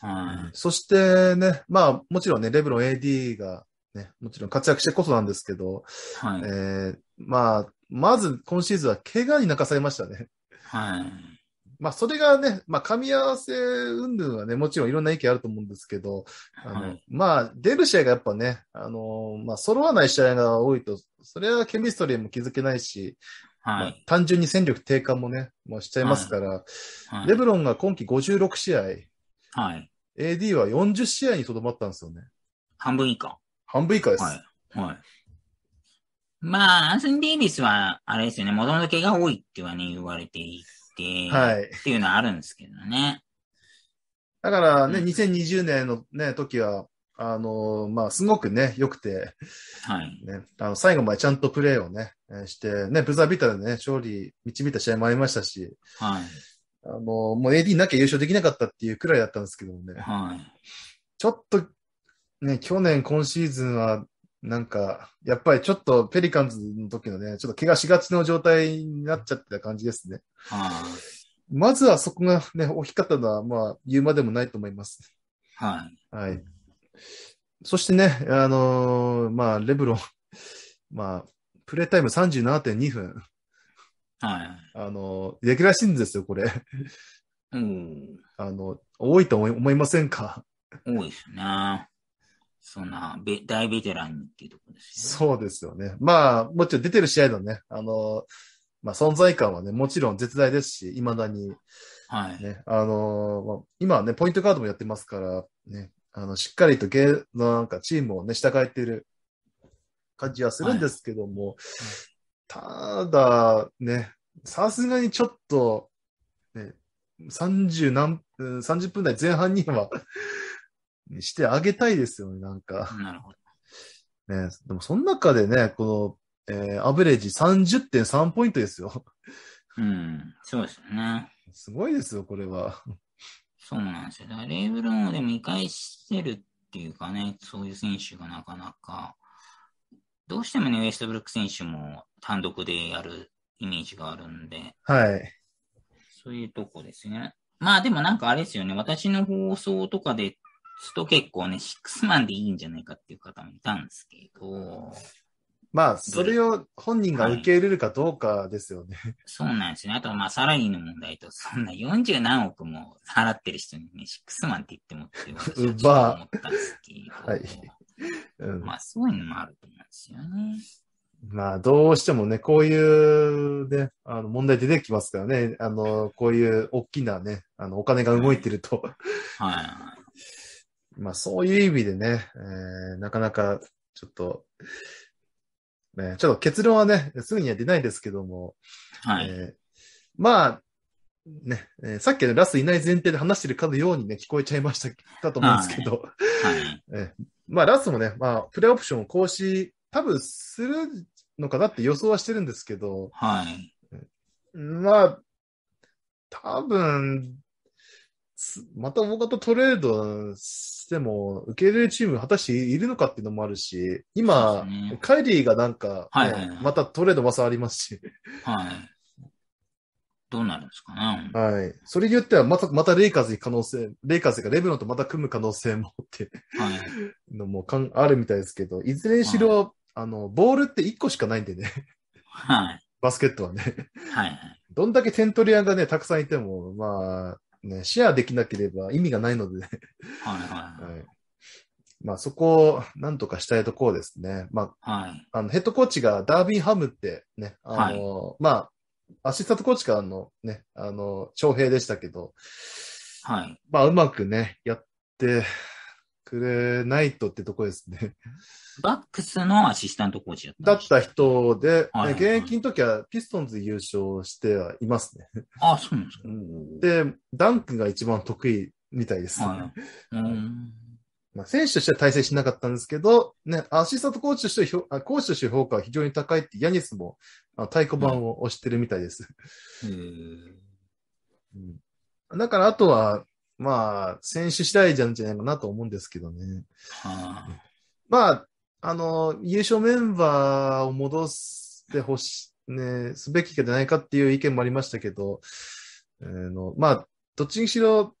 はい、そしてね、まあ、もちろんね、レブロン AD が、ね、もちろん活躍してこそなんですけど、はいえー、まあ、まず今シーズンは怪我に泣かされましたね。はい。まあ、それがね、まあ、噛み合わせ云々はね、もちろんいろんな意見あると思うんですけど、あの、はい、まあ、出る試合がやっぱね、あの、まあ、揃わない試合が多いと、それはケミストリーも気づけないし、はい、まあ、単純に戦力低下もね、もうしちゃいますから、はい、レブロンが今季56試合、はい、AD は40試合にとどまったんですよね。半分以下。半分以下です。はい。はい。まあ、アンソン・デデイビスは、あれですよね、もともとが多いってはね、言われてい、はい。っていうのはあるんですけどね。だからね、2020年のね、時は、あのまあ、すごくね、良くて、はい。ね、あの、最後までちゃんとプレーをね、して、ね、ブザービーターでね、勝利導いた試合もありましたし、はい。あのもう AD なきゃ優勝できなかったっていうくらいだったんですけどもね、はい。ちょっと、ね、去年今シーズンは、なんか、やっぱりちょっとペリカンズの時のね、ちょっと怪我しがちの状態になっちゃってた感じですね。まずはそこがね、大きかったのは、まあ、言うまでもないと思います。はい。はい。そしてね、あのー、まあ、レブロン、まあ、プレイタイム37.2分。はい。あのー、レギらしいんですよ、これ。うん。あの、多いと思いませんか多いですね。そんな、大ベテランっていうところですね。そうですよね。まあ、もちろん出てる試合のね、あの、まあ、存在感はね、もちろん絶大ですし、未だに、はい。ね、あの、今はね、ポイントカードもやってますから、ね、あの、しっかりとゲー、なんかチームをね、従えてる感じはするんですけども、はい、ただ、ね、さすがにちょっと、ね、30何、30分台前半にはにしてあげたいですよね、なんか。なるほど。ね、でもその中でね、この、えー、アベレージ30.3ポイントですよ。うん、そうですね。すごいですよ、これは。そうなんですよ。だからレイブロンをでも見返してるっていうかね、そういう選手がなかなか、どうしてもね、ウェストブルック選手も単独でやるイメージがあるんで、はい。そういうとこですね。まあでもなんかあれですよね、私の放送とかですと結構ね、シックスマンでいいんじゃないかっていう方もいたんですけど。まあ、それを本人が受け入れるかどうかですよね。はい、そうなんですね。あと、まあ、サラリーの問題と、そんな40何億も払ってる人にね、シックスマンって言ってもって私はちょっ思ったんですけど。はい。うん、まあ、そういうのもあると思うんですよね。まあ、どうしてもね、こういうね、あの、問題出てきますからね。あの、こういう大きなね、あの、お金が動いてると。はい。まあそういう意味でね、えー、なかなかちょっと、ね、ちょっと結論はね、すぐには出ないですけども、はい。えー、まあ、ね、えー、さっきのラスいない前提で話してるかのようにね、聞こえちゃいましただと思うんですけど、はい。えー、まあラスもね、まあプレイオプションを行使、多分するのかなって予想はしてるんですけど、はい。まあ、多分、また大型トレードしても、受け入れるチーム果たしているのかっていうのもあるし、今、ね、カイリーがなんか、はいはいはい、またトレード噂ありますし。はい。どうなるんですかね。はい。それによっては、また、またレイカーズに可能性、レイカーズがレブロンとまた組む可能性もって、はい、のもかんあるみたいですけど、いずれにしろ、はい、あの、ボールって1個しかないんでね。はい。バスケットはね。はい。どんだけ点取り屋がね、たくさんいても、まあ、ね、シェアできなければ意味がないのではいはい、はい、はい。まあそこをなんとかしたいところですね。まあ、はい、あのヘッドコーチがダービーハムってね、あの、はい、まあ、アシスタントコーチからのね、あの、徴兵でしたけど、はい。まあうまくね、やって、くれないとってとこですね。バックスのアシスタントコーチだっただった人で、はいはいはい、現役の時はピストンズ優勝してはいますね。ああ、そうなんですか、うん。で、ダンクが一番得意みたいですね。はい、うんまあ、選手としては対戦しなかったんですけど、ね、アシスタントコーチとして、コーチとして評価は非常に高いって、ヤニスも太鼓判を押してるみたいです。うん、うん、だから、あとは、まあ、選手次第じゃんじゃないかなと思うんですけどね。あ、まあ、あの、優勝メンバーを戻してほし、ね、すべきかじゃないかっていう意見もありましたけど、えーの、のまあ、どっちにしろ、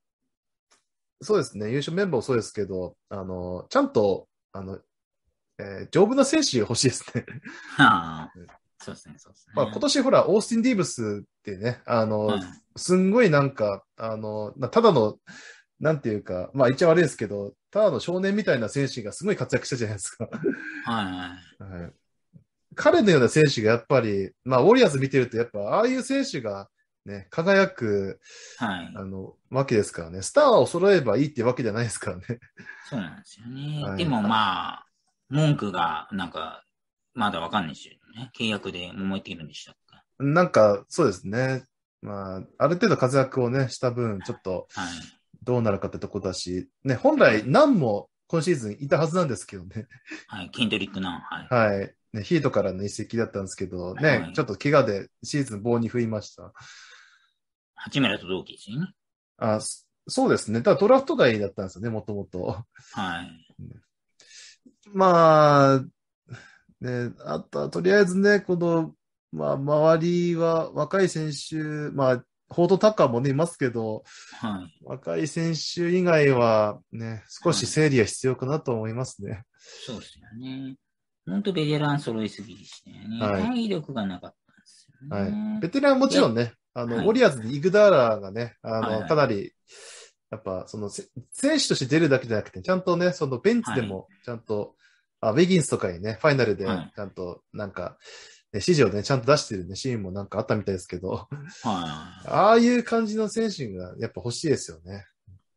そうですね、優勝メンバーもそうですけど、あの、ちゃんと、あの、えー、丈夫な選手欲しいですね。はあそうですね、そうですね。まあ今年ほら、オースティン・ディーブスってね、あの、うん、すんごいなんか、あの、ただの、なんていうか、まあ一応悪いですけど、ただの少年みたいな選手がすごい活躍したじゃないですか。はい、はい、はい。彼のような選手がやっぱり、まあウォリアーズ見てるとやっぱ、ああいう選手が、ね、輝く、はい、あのわけですからね、スターを揃えばいいってわけじゃないですからね。そうなんですよね。はい、でもまあ、文句がなんか、まだわかんないし、ね、契約で揉めているんでしたっけなんか、そうですね。まあ、ある程度活躍をね、した分、ちょっと、どうなるかってとこだし、ね、本来、何も今シーズンいたはずなんですけどね。はい、ケンドリック・ナン。はい。はい、ね、ヒートからの移籍だったんですけど、ね、はい、ちょっと怪我でシーズン棒に振りました。八村と同期ですね。あ、そうですね。ただドラフト外だったんですよね、もともと。はい。まあ、ね、あとはとりあえずね、この、まあ、周りは若い選手、まあ、フォート・タッカーもね、いますけど、はい、若い選手以外はね、少し整理は必要かなと思いますね。はい、そうですよね。本当ベテラン揃いすぎでしたよね。はい、体力がなかったんですよね。はい、ベテランもちろんね、あの、はい、ウォリアーズにイグダーラーがね、あの、はいはい、かなり、やっぱ、その、選手として出るだけじゃなくて、ちゃんとね、そのベンチでも、ちゃんと、あ、ウィギンスとかにね、ファイナルでちゃんと、なんか、は指示をね、ちゃんと出してるね、シーンもなんかあったみたいですけど、はい、ああいう感じの選手がやっぱ欲しいですよね。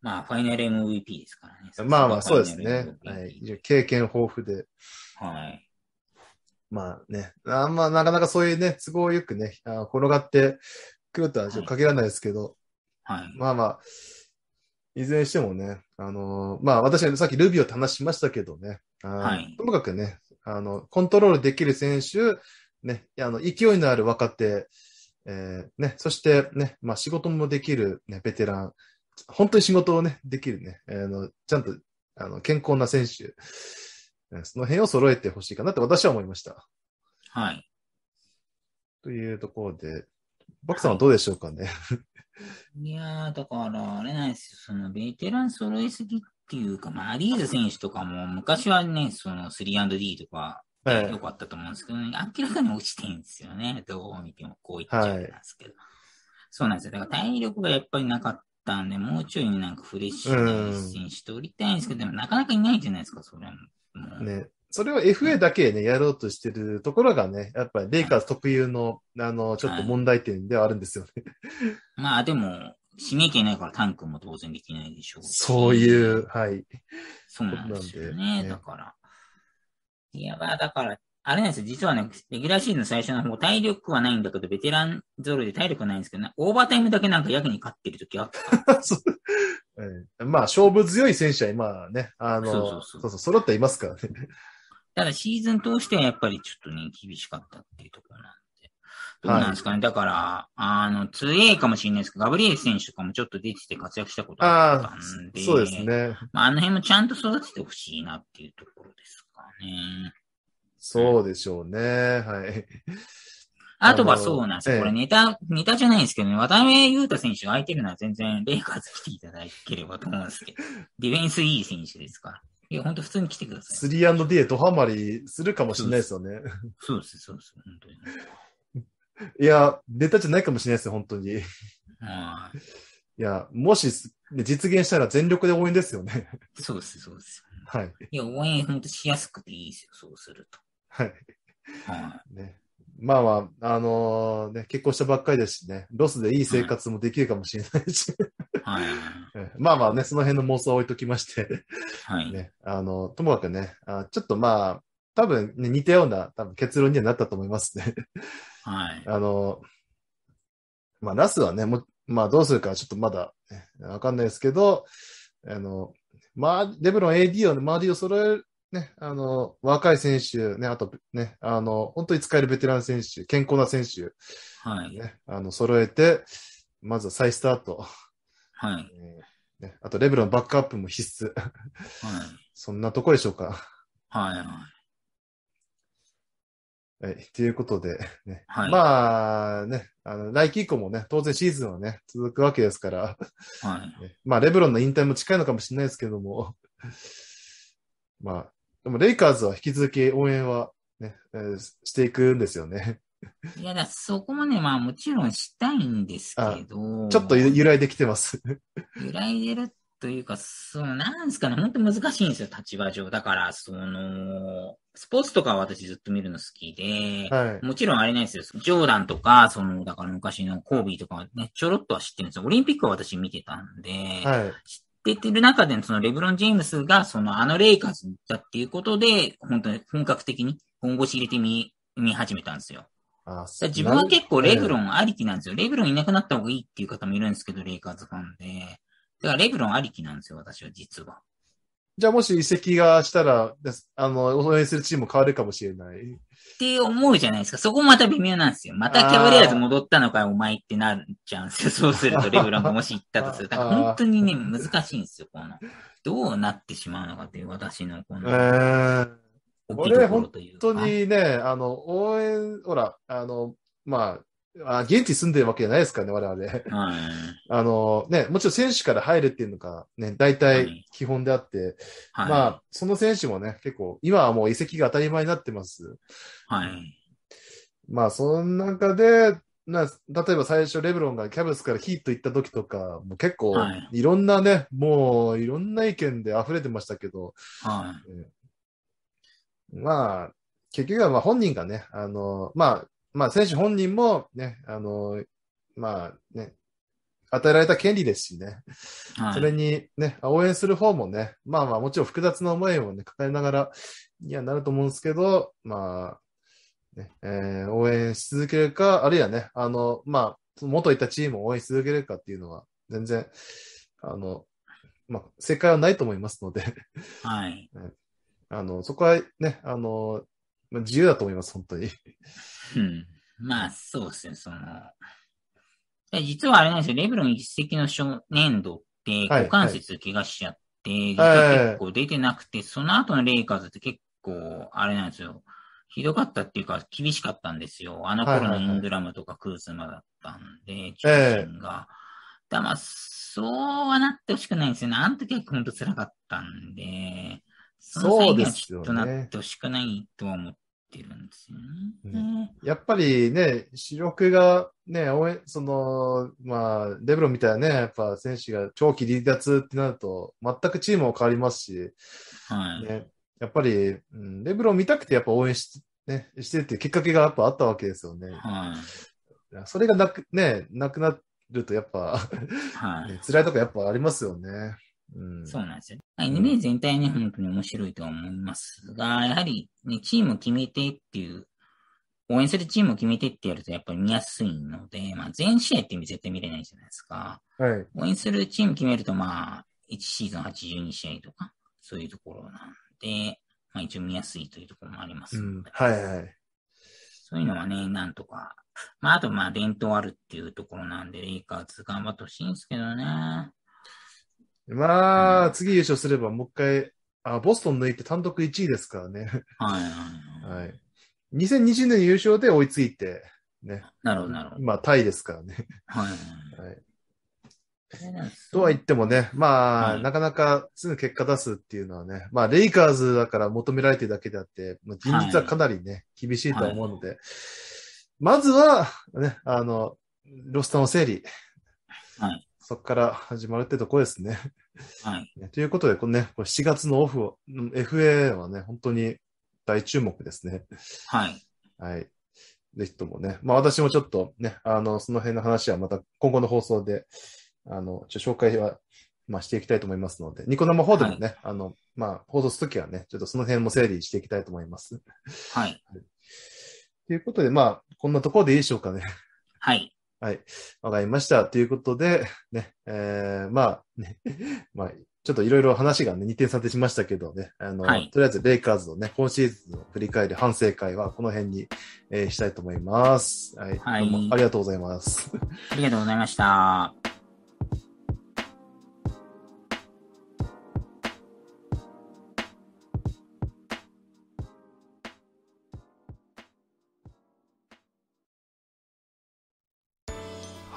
まあ、ファイナル MVP ですからね。まあまあ、そうですね。はい。経験豊富で。はい。まあね、あんまなかなかそういうね、都合よくね、あ転がってくるとは限らないですけど、はい、はい、まあまあ、いずれにしてもね、あのー、まあ私はさっきルビオって話しましたけどね、はい、ともかくね、あの、コントロールできる選手、ね、あの、勢いのある若手、えー、ね、そしてね、まあ仕事もできる、ね、ベテラン、本当に仕事をね、できるね、えー、のちゃんとあの健康な選手、その辺を揃えてほしいかなって私は思いました。はい。というところで、バクさんはどうでしょうかね。はい、いやー、だから、あれなんですよ、そのベテラン揃いすぎっっていうか、まあ、アリーズ選手とかも、昔はね、その 3&D とか、よかったと思うんですけど、ね、明らかに落ちてるんですよね。どう見てもこう言っちゃうんですけど。はい、そうなんですよ。だから体力がやっぱりなかったんで、もうちょいなんかフレッシュな選手取りたいんですけど、でもなかなかいないじゃないですか、それも。ね。それを FA だけね、やろうとしてるところがね、やっぱりレイカーズ特有の、はい、あの、ちょっと問題点ではあるんですよね。はい、まあでも、しめきいないからタンクも当然できないでしょう。そういう、はい。そうなんですよね。ねだから。いや、まあ、だから、あれなんですよ。実はね、レギュラーシーズン最初の方、体力はないんだけど、ベテランゾロで体力ないんですけど、ね、オーバータイムだけなんか役に勝ってる時は、えー、まあ、勝負強い選手は今ね、あの、そうそうそうそう揃っていますからね。ただ、シーズン通してはやっぱりちょっとね、厳しかったっていうところなんどうなんですかね。だから、あの、2A かもしれないですけど、ガブリエル選手とかもちょっと出てて活躍したことあったんで、そうですね。まあ、あの辺もちゃんと育ててほしいなっていうところですかね。そうでしょうね。はい。あとはそうなんです。これネタ、ネタじゃないんですけどね、渡辺裕太選手が空いてるのは全然レイカーズ来ていただければと思うんですけど、ディフェンスいい選手ですから。いや、本当普通に来てください。3&D へドハマりするかもしれないですよね。そうです、そうです、本当に。いや、ネタじゃないかもしれないですよ、本当に。いや、もし、実現したら全力で応援ですよね。そうです、そうです。はい。いや、応援本当しやすくていいですよ、そうすると。はい。はい。ね。まあまあ、あのー、ね、結婚したばっかりですしね、ロスでいい生活もできるかもしれないし。はい。まあまあね、その辺の妄想は置いときまして。はい。ね、あの、ともかくねあ、ちょっとまあ、多分、ね、似たような多分結論にはなったと思いますね。はい。あの、まあ、ナスはね、もまあ、どうするかちょっとまだ、ね、わかんないですけど、あの、まあ、レブロン AD を、周りを揃える、ね、あの、若い選手、ね、あとね、あの、本当に使えるベテラン選手、健康な選手、はい。ね、あの、揃えて、まずは再スタート。はい。ね、あと、レブロンバックアップも必須。はい。そんなとこでしょうか。はい、はい。はい、ということで、ね、はい、まあね、あの、来季以降もね、当然シーズンはね、続くわけですから、はい、まあ、レブロンの引退も近いのかもしれないですけども、まあ、でもレイカーズは引き続き応援はね、えー、していくんですよね。いやだ、そこもね、まあもちろんしたいんですけど。ちょっと揺らいできてます。揺らいでるというか、そう、なんすかね、本当難しいんですよ、立場上。だから、その、スポーツとかは私ずっと見るの好きで、はい、もちろんあれなんですよ。ジョーダンとか、その、だから昔のコービーとかね、ちょろっとは知ってるんですよ。オリンピックは私見てたんで、はい、知ってる中で、そのレブロン・ジェームスが、その、あのレイカーズだっていうことで、本当に本格的に本腰入れてみ、見始めたんですよ。あ自分は結構レブロンありきなんですよ。レブロンいなくなった方がいいっていう方もいるんですけど、レイカーズファンで。だからレブロンありきなんですよ、私は実は。じゃあもし移籍がしたら、あの、応援するチーム変わるかもしれない。って思うじゃないですか。そこまた微妙なんですよ。またキャブレアーズ戻ったのかお前ってなっちゃうんですよ。そうするとレブロンがもし行ったとすると。だから本当にね、難しいんですよ。この、どうなってしまうのかという私のこの。えー、俺本当にね、あの、応援、ほら、あの、まあ、あ現地住んでるわけじゃないですからね、我々。はい、あの、ね、もちろん選手から入るっていうのが、ね、大体基本であって、はい、まあ、その選手もね、結構、今はもう移籍が当たり前になってます。はい。まあ、その中で、な例えば最初、レブロンがキャベツからヒート行った時とか、もう結構、いろんなね、はい、もういろんな意見で溢れてましたけど、はい、えー、まあ、結局はまあ本人がね、あの、まあ、まあ、選手本人もね、あの、まあね、与えられた権利ですしね、はい、それにね、応援する方もね、まあまあもちろん複雑な思いをね、抱えながらにはなると思うんですけど、まあ、ね、えー、応援し続けるか、あるいはね、あの、まあ、元いたチームを応援し続けるかっていうのは、全然、あの、まあ、正解はないと思いますのではい。あの、そこはね、あの、まあ、自由だと思います、本当に。うん。まあ、そうですね、その。実はあれなんですよ、レブロン一石の初年度って、股関節怪我しちゃって、はいはい、結構出てなくて、その後のレイカーズって結構、あれなんですよ。ひどかったっていうか、厳しかったんですよ。あの頃のイングラムとかクーズマだったんで、チ、は、心、いはい、が。えー、だまあ、そうはなってほしくないんですよね。あの時は本当辛かったんで。そうですよね。となってほしくないとは思ってるんですよね。やっぱりね、主力がね、応援、その、まあ、レブロンみたいなね、やっぱ選手が長期離脱ってなると、全くチームも変わりますし、はい。ね、やっぱり、うん、レブロン見たくてやっぱ応援し,、ね、してるっていうきっかけがやっぱあったわけですよね。はい。それがなく、ね、なくなるとやっぱね、はい、辛いとこやっぱありますよね。そうなんですよ。NBA 全体に本当に面白いとは思いますが、やはり、ね、チームを決めてっていう、応援するチームを決めてってやるとやっぱり見やすいので、まあ、全試合って絶対見れないじゃないですか。はい、応援するチーム決めると、まあ、1シーズン82試合とか、そういうところなんで、まあ、一応見やすいというところもあります、うん、はいはい。そういうのはね、なんとか。まあ、あと、まあ、伝統あるっていうところなんで、レイカーズ頑張ってほしいんですけどね。まあ、次優勝すればもう一回、あ、ボストン抜いて単独1位ですからね。はいはい、はい、はい。2020年優勝で追いついて、ね。なるほど、なるほど。まあ、タイですからね。はい、はい。はいとは言ってもね、まあ、はい、なかなかすぐ結果出すっていうのはね、まあ、レイカーズだから求められてるだけであって、まあ、現実はかなりね、はい、厳しいと思うので、はい、まずは、ね、あの、ロスターの整理。はい。そこから始まるってとこですね。はい。ということで、このね、こ7月のオフを、FA はね、本当に大注目ですね。はい。はい。ぜひともね、まあ私もちょっとね、あの、その辺の話はまた今後の放送で、あの、ちょ紹介は、まあ、していきたいと思いますので、ニコ生送でもね、はい、あの、まあ、放送するときはね、ちょっとその辺も整理していきたいと思います。はい。ということで、まあ、こんなところでいいでしょうかね。はい。はい。わかりました。ということで、ね、えー、まあ、ね、まあ、ちょっといろいろ話がね、2点差でしましたけどね、あの、はい、とりあえずレイカーズのね、今シーズンを振り返る反省会はこの辺に、えー、したいと思います。はい。はい、どうもありがとうございます。ありがとうございました。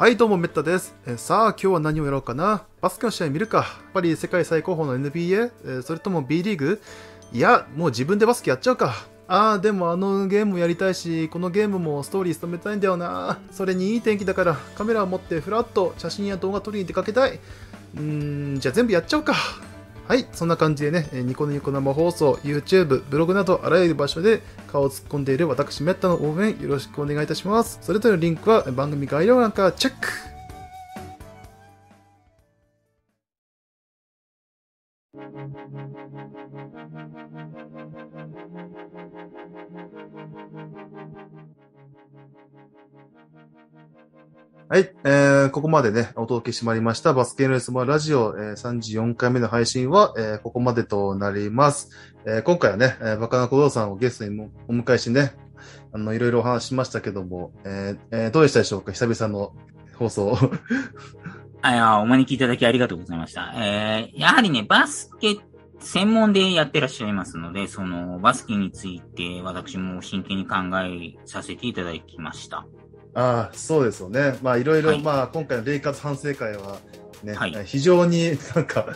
はいどうもメッタです、えさあ今日は何をやろうかなバスケの試合見るかやっぱり世界最高峰の NBA、えそれとも B リーグいやもう自分でバスケやっちゃうかあーでもあのゲームやりたいしこのゲームもストーリー務めたいんだよなそれにいい天気だからカメラを持ってふらっと写真や動画撮りに出かけたいうーんじゃあ全部やっちゃうかはい、そんな感じでね、ニコニコ生放送、YouTube、ブログなどあらゆる場所で顔を突っ込んでいる私、メッタの応援よろしくお願いいたします。それぞれのリンクは番組概要欄からチェックはい、えー、ここまでね、お届けしまいりました。バスケの S マラジオ、えー、34回目の配信は、えー、ここまでとなります。えー、今回はね、えー、バカな小僧さんをゲストにもお迎えしてね、あの、いろいろお話しましたけども、えーえー、どうでしたでしょうか久々の放送。あや、お招きいただきありがとうございました。えー、やはりね、バスケ専門でやってらっしゃいますので、その、バスケについて私も真剣に考えさせていただきました。あそうですよね、まあ、いろいろ、はい、まあ、今回のレイカーズ反省会はね、はい、非常になんか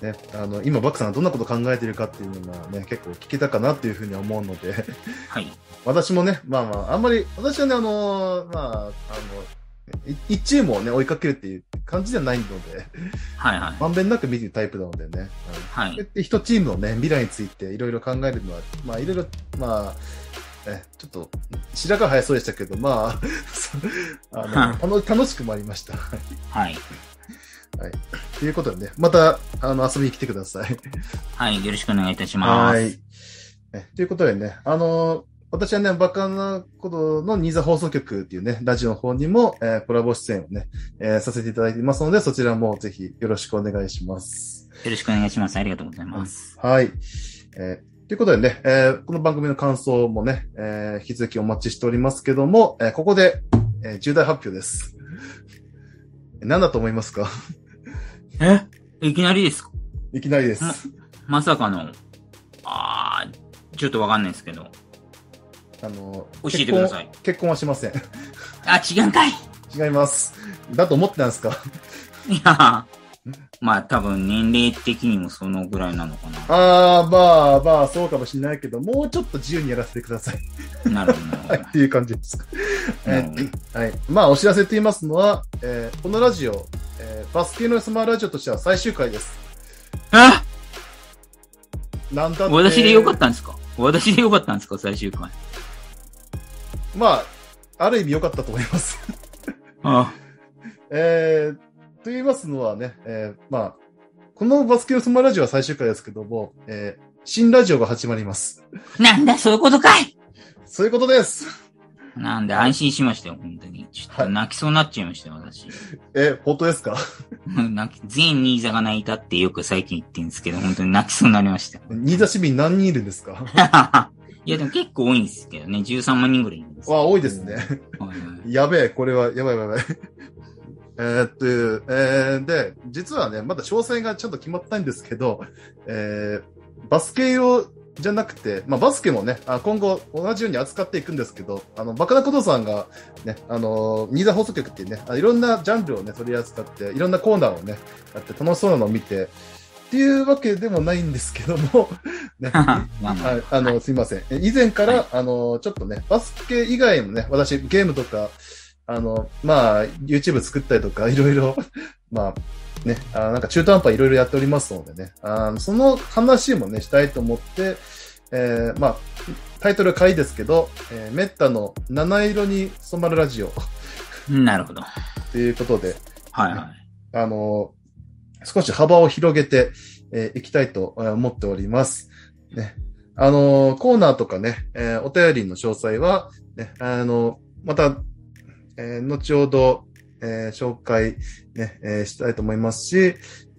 ね、あの今、バックさんがどんなこと考えてるかっていうのが、ね、結構聞けたかなっていうふうに思うのではい、私もね、まあまあ、あんまり、私はね、あのー、まあ、あの、一チームをね、追いかけるっていう感じじゃないのではいはい。まんべんなく見てるタイプなのでね。はい。で、一チームのね、未来についていろいろ考えるのは、まあいろいろ、まあ、えちょっと白が早そうでしたけど、まあ、あの楽しくもありました。はい。はい。ということでね、またあの遊びに来てください。はい、よろしくお願いいたします。はい。ということでね、あの、私はね、バカなことのニーザ放送局っていうね、ラジオの方にも、えー、コラボ出演をね、えー、させていただいていますので、そちらもぜひよろしくお願いします。よろしくお願いします。ありがとうございます。はい。えーということでね、えー、この番組の感想もね、えー、引き続きお待ちしておりますけども、えー、ここで、えー、重大発表です。何だと思いますか えいきなりですかいきなりです。ま、まさかの、あー、ちょっとわかんないですけど。あの、教えてください。結婚はしません。あ、違うんかい違います。だと思ってたんですかいやまあ多分年齢的にもそのぐらいなのかな。ああ、まあまあ、そうかもしれないけど、もうちょっと自由にやらせてください。なるほど。はい、っていう感じです。えはい。まあ、お知らせと言いますのは、えー、このラジオ、えー、バスケのスマラジオとしては最終回です。あなんだ私でよかったんですか私でよかったんですか最終回。まあ、ある意味良かったと思いますああ。えー、と言いますのはね、えー、まあ、このバスケスマラジオは最終回ですけども、えー、新ラジオが始まります。なんだ、そういうことかいそういうことです。なんで、安心しましたよ、本当に。ちょっと泣きそうになっちゃいましたよ、はい、私。え、本当ですか 泣き、全新座が泣いたってよく最近言ってるんですけど、本当に泣きそうになりました。新座市民何人いるんですか いや、でも結構多いんですけどね、13万人ぐらいいるんです。わ、多いですね。やべえ、これは、やばいやばい。えー、ってえー、で、実はね、まだ詳細がちょっと決まったんですけど、えー、バスケ用じゃなくて、まあ、バスケもね、あ今後同じように扱っていくんですけど、あの、バカなことさんがね、あの、新座放送局っていうね、いろんなジャンルをね、取り扱って、いろんなコーナーをね、やって楽しそうなのを見て、っていうわけでもないんですけどもね あの、すいません。以前から、あの、ちょっとね、バスケ以外もね、私、ゲームとか、あの、まあ、YouTube 作ったりとか、いろいろ、まあ、ね、あなんか中途半端いろいろやっておりますのでね、あのその話もね、したいと思って、えー、まあ、タイトル回ですけど、えー、メッタの七色に染まるラジオ。なるほど。ということで、はいはい。あの、少し幅を広げてい、えー、きたいと思っております。ね。あの、コーナーとかね、えー、お便りの詳細は、ね、あの、またえー、後ほど、えー、紹介ね、えー、したいと思いますし、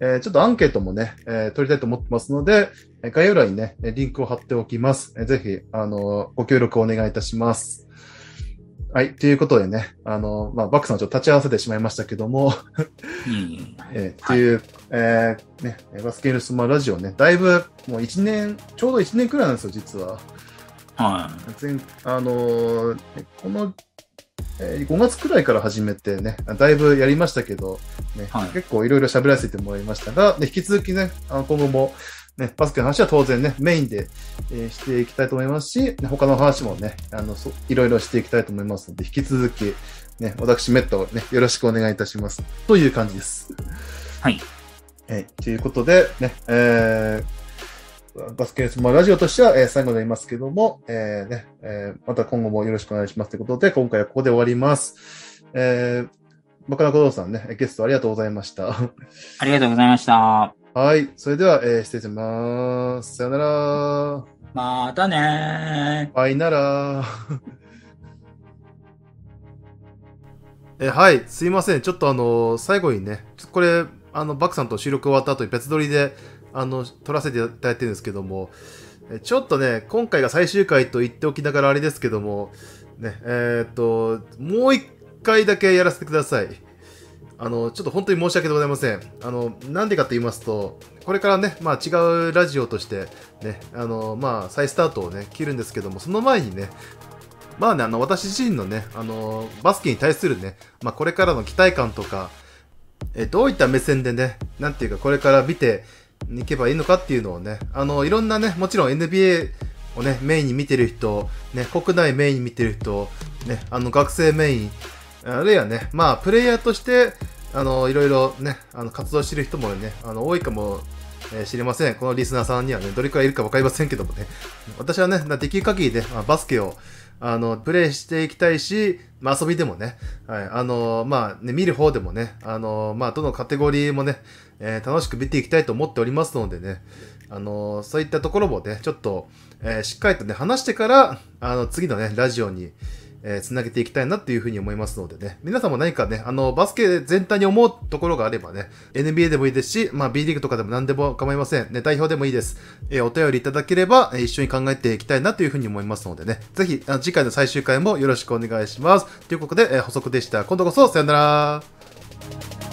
えちょっとアンケートもね、え取りたいと思ってますので、概要欄にね、リンクを貼っておきます。えぜひ、あの、ご協力をお願いいたします。はい。ということでね、あの、まあ、バックさんちょっと立ち合わせてしまいましたけども えー、っていう、はい、えー、ね、バスケールスマラジオね、だいぶ、もう1年、ちょうど1年くらいなんですよ、実は。はい。全、あのー、このえ5月くらいから始めてね、だいぶやりましたけど、ね、はい、結構いろいろ喋らせてもらいましたが、ね、引き続きね、あの今後も、ね、バスケの話は当然ね、メインで、えー、していきたいと思いますし、他の話もね、あの、いろいろしていきたいと思いますので、引き続き、ね、私、メットをね、よろしくお願いいたします。という感じです。はい。えー、ということで、ね、えー、バスケスもラジオとしては、え最後になりますけども、えー、ねえー、また今後もよろしくお願いしますということで、今回はここで終わります。えー、バカラ小僧さんね、ゲストありがとうございました。ありがとうございました。はい、それでは、えー、失礼します。さよなら。またねー。バイなら えはい、すいません。ちょっとあの、最後にね、これ、あの、バクさんと収録終わった後に別撮りで、あの、撮らせていただいてるんですけども、ちょっとね、今回が最終回と言っておきながらあれですけども、ね、えー、っと、もう一回だけやらせてください。あの、ちょっと本当に申し訳ございません。あの、なんでかと言いますと、これからね、まあ違うラジオとして、ね、あの、まあ再スタートをね、切るんですけども、その前にね、まあね、あの、私自身のね、あの、バスケに対するね、まあこれからの期待感とか、えどういった目線でね、なんていうかこれから見てに行けばいいのかっていうのをね、あの、いろんなね、もちろん NBA をね、メインに見てる人、ね、国内メインに見てる人、ね、あの、学生メイン、あるいはね、まあ、プレイヤーとして、あの、いろいろね、あの、活動してる人もね、あの、多いかも、えー、知りません。このリスナーさんにはね、どれくらいいるか分かりませんけどもね、私はね、できる限りね、まあ、バスケを、あの、プレイしていきたいし、まあ、遊びでもね、はい、あの、まあ、ね、見る方でもね、あの、まあ、どのカテゴリーもね、えー、楽しく見ていきたいと思っておりますのでね、あのー、そういったところもね、ちょっと、えー、しっかりとね、話してから、あの、次のね、ラジオに、えー、つなげていきたいなっていうふうに思いますのでね、皆さんも何かね、あの、バスケ全体に思うところがあればね、NBA でもいいですし、まあ、B リーグとかでも何でも構いません。ね、代表でもいいです。えー、お便りいただければ、えー、一緒に考えていきたいなというふうに思いますのでね、ぜひ、あ次回の最終回もよろしくお願いします。ということで、えー、補足でした。今度こそ、さよなら。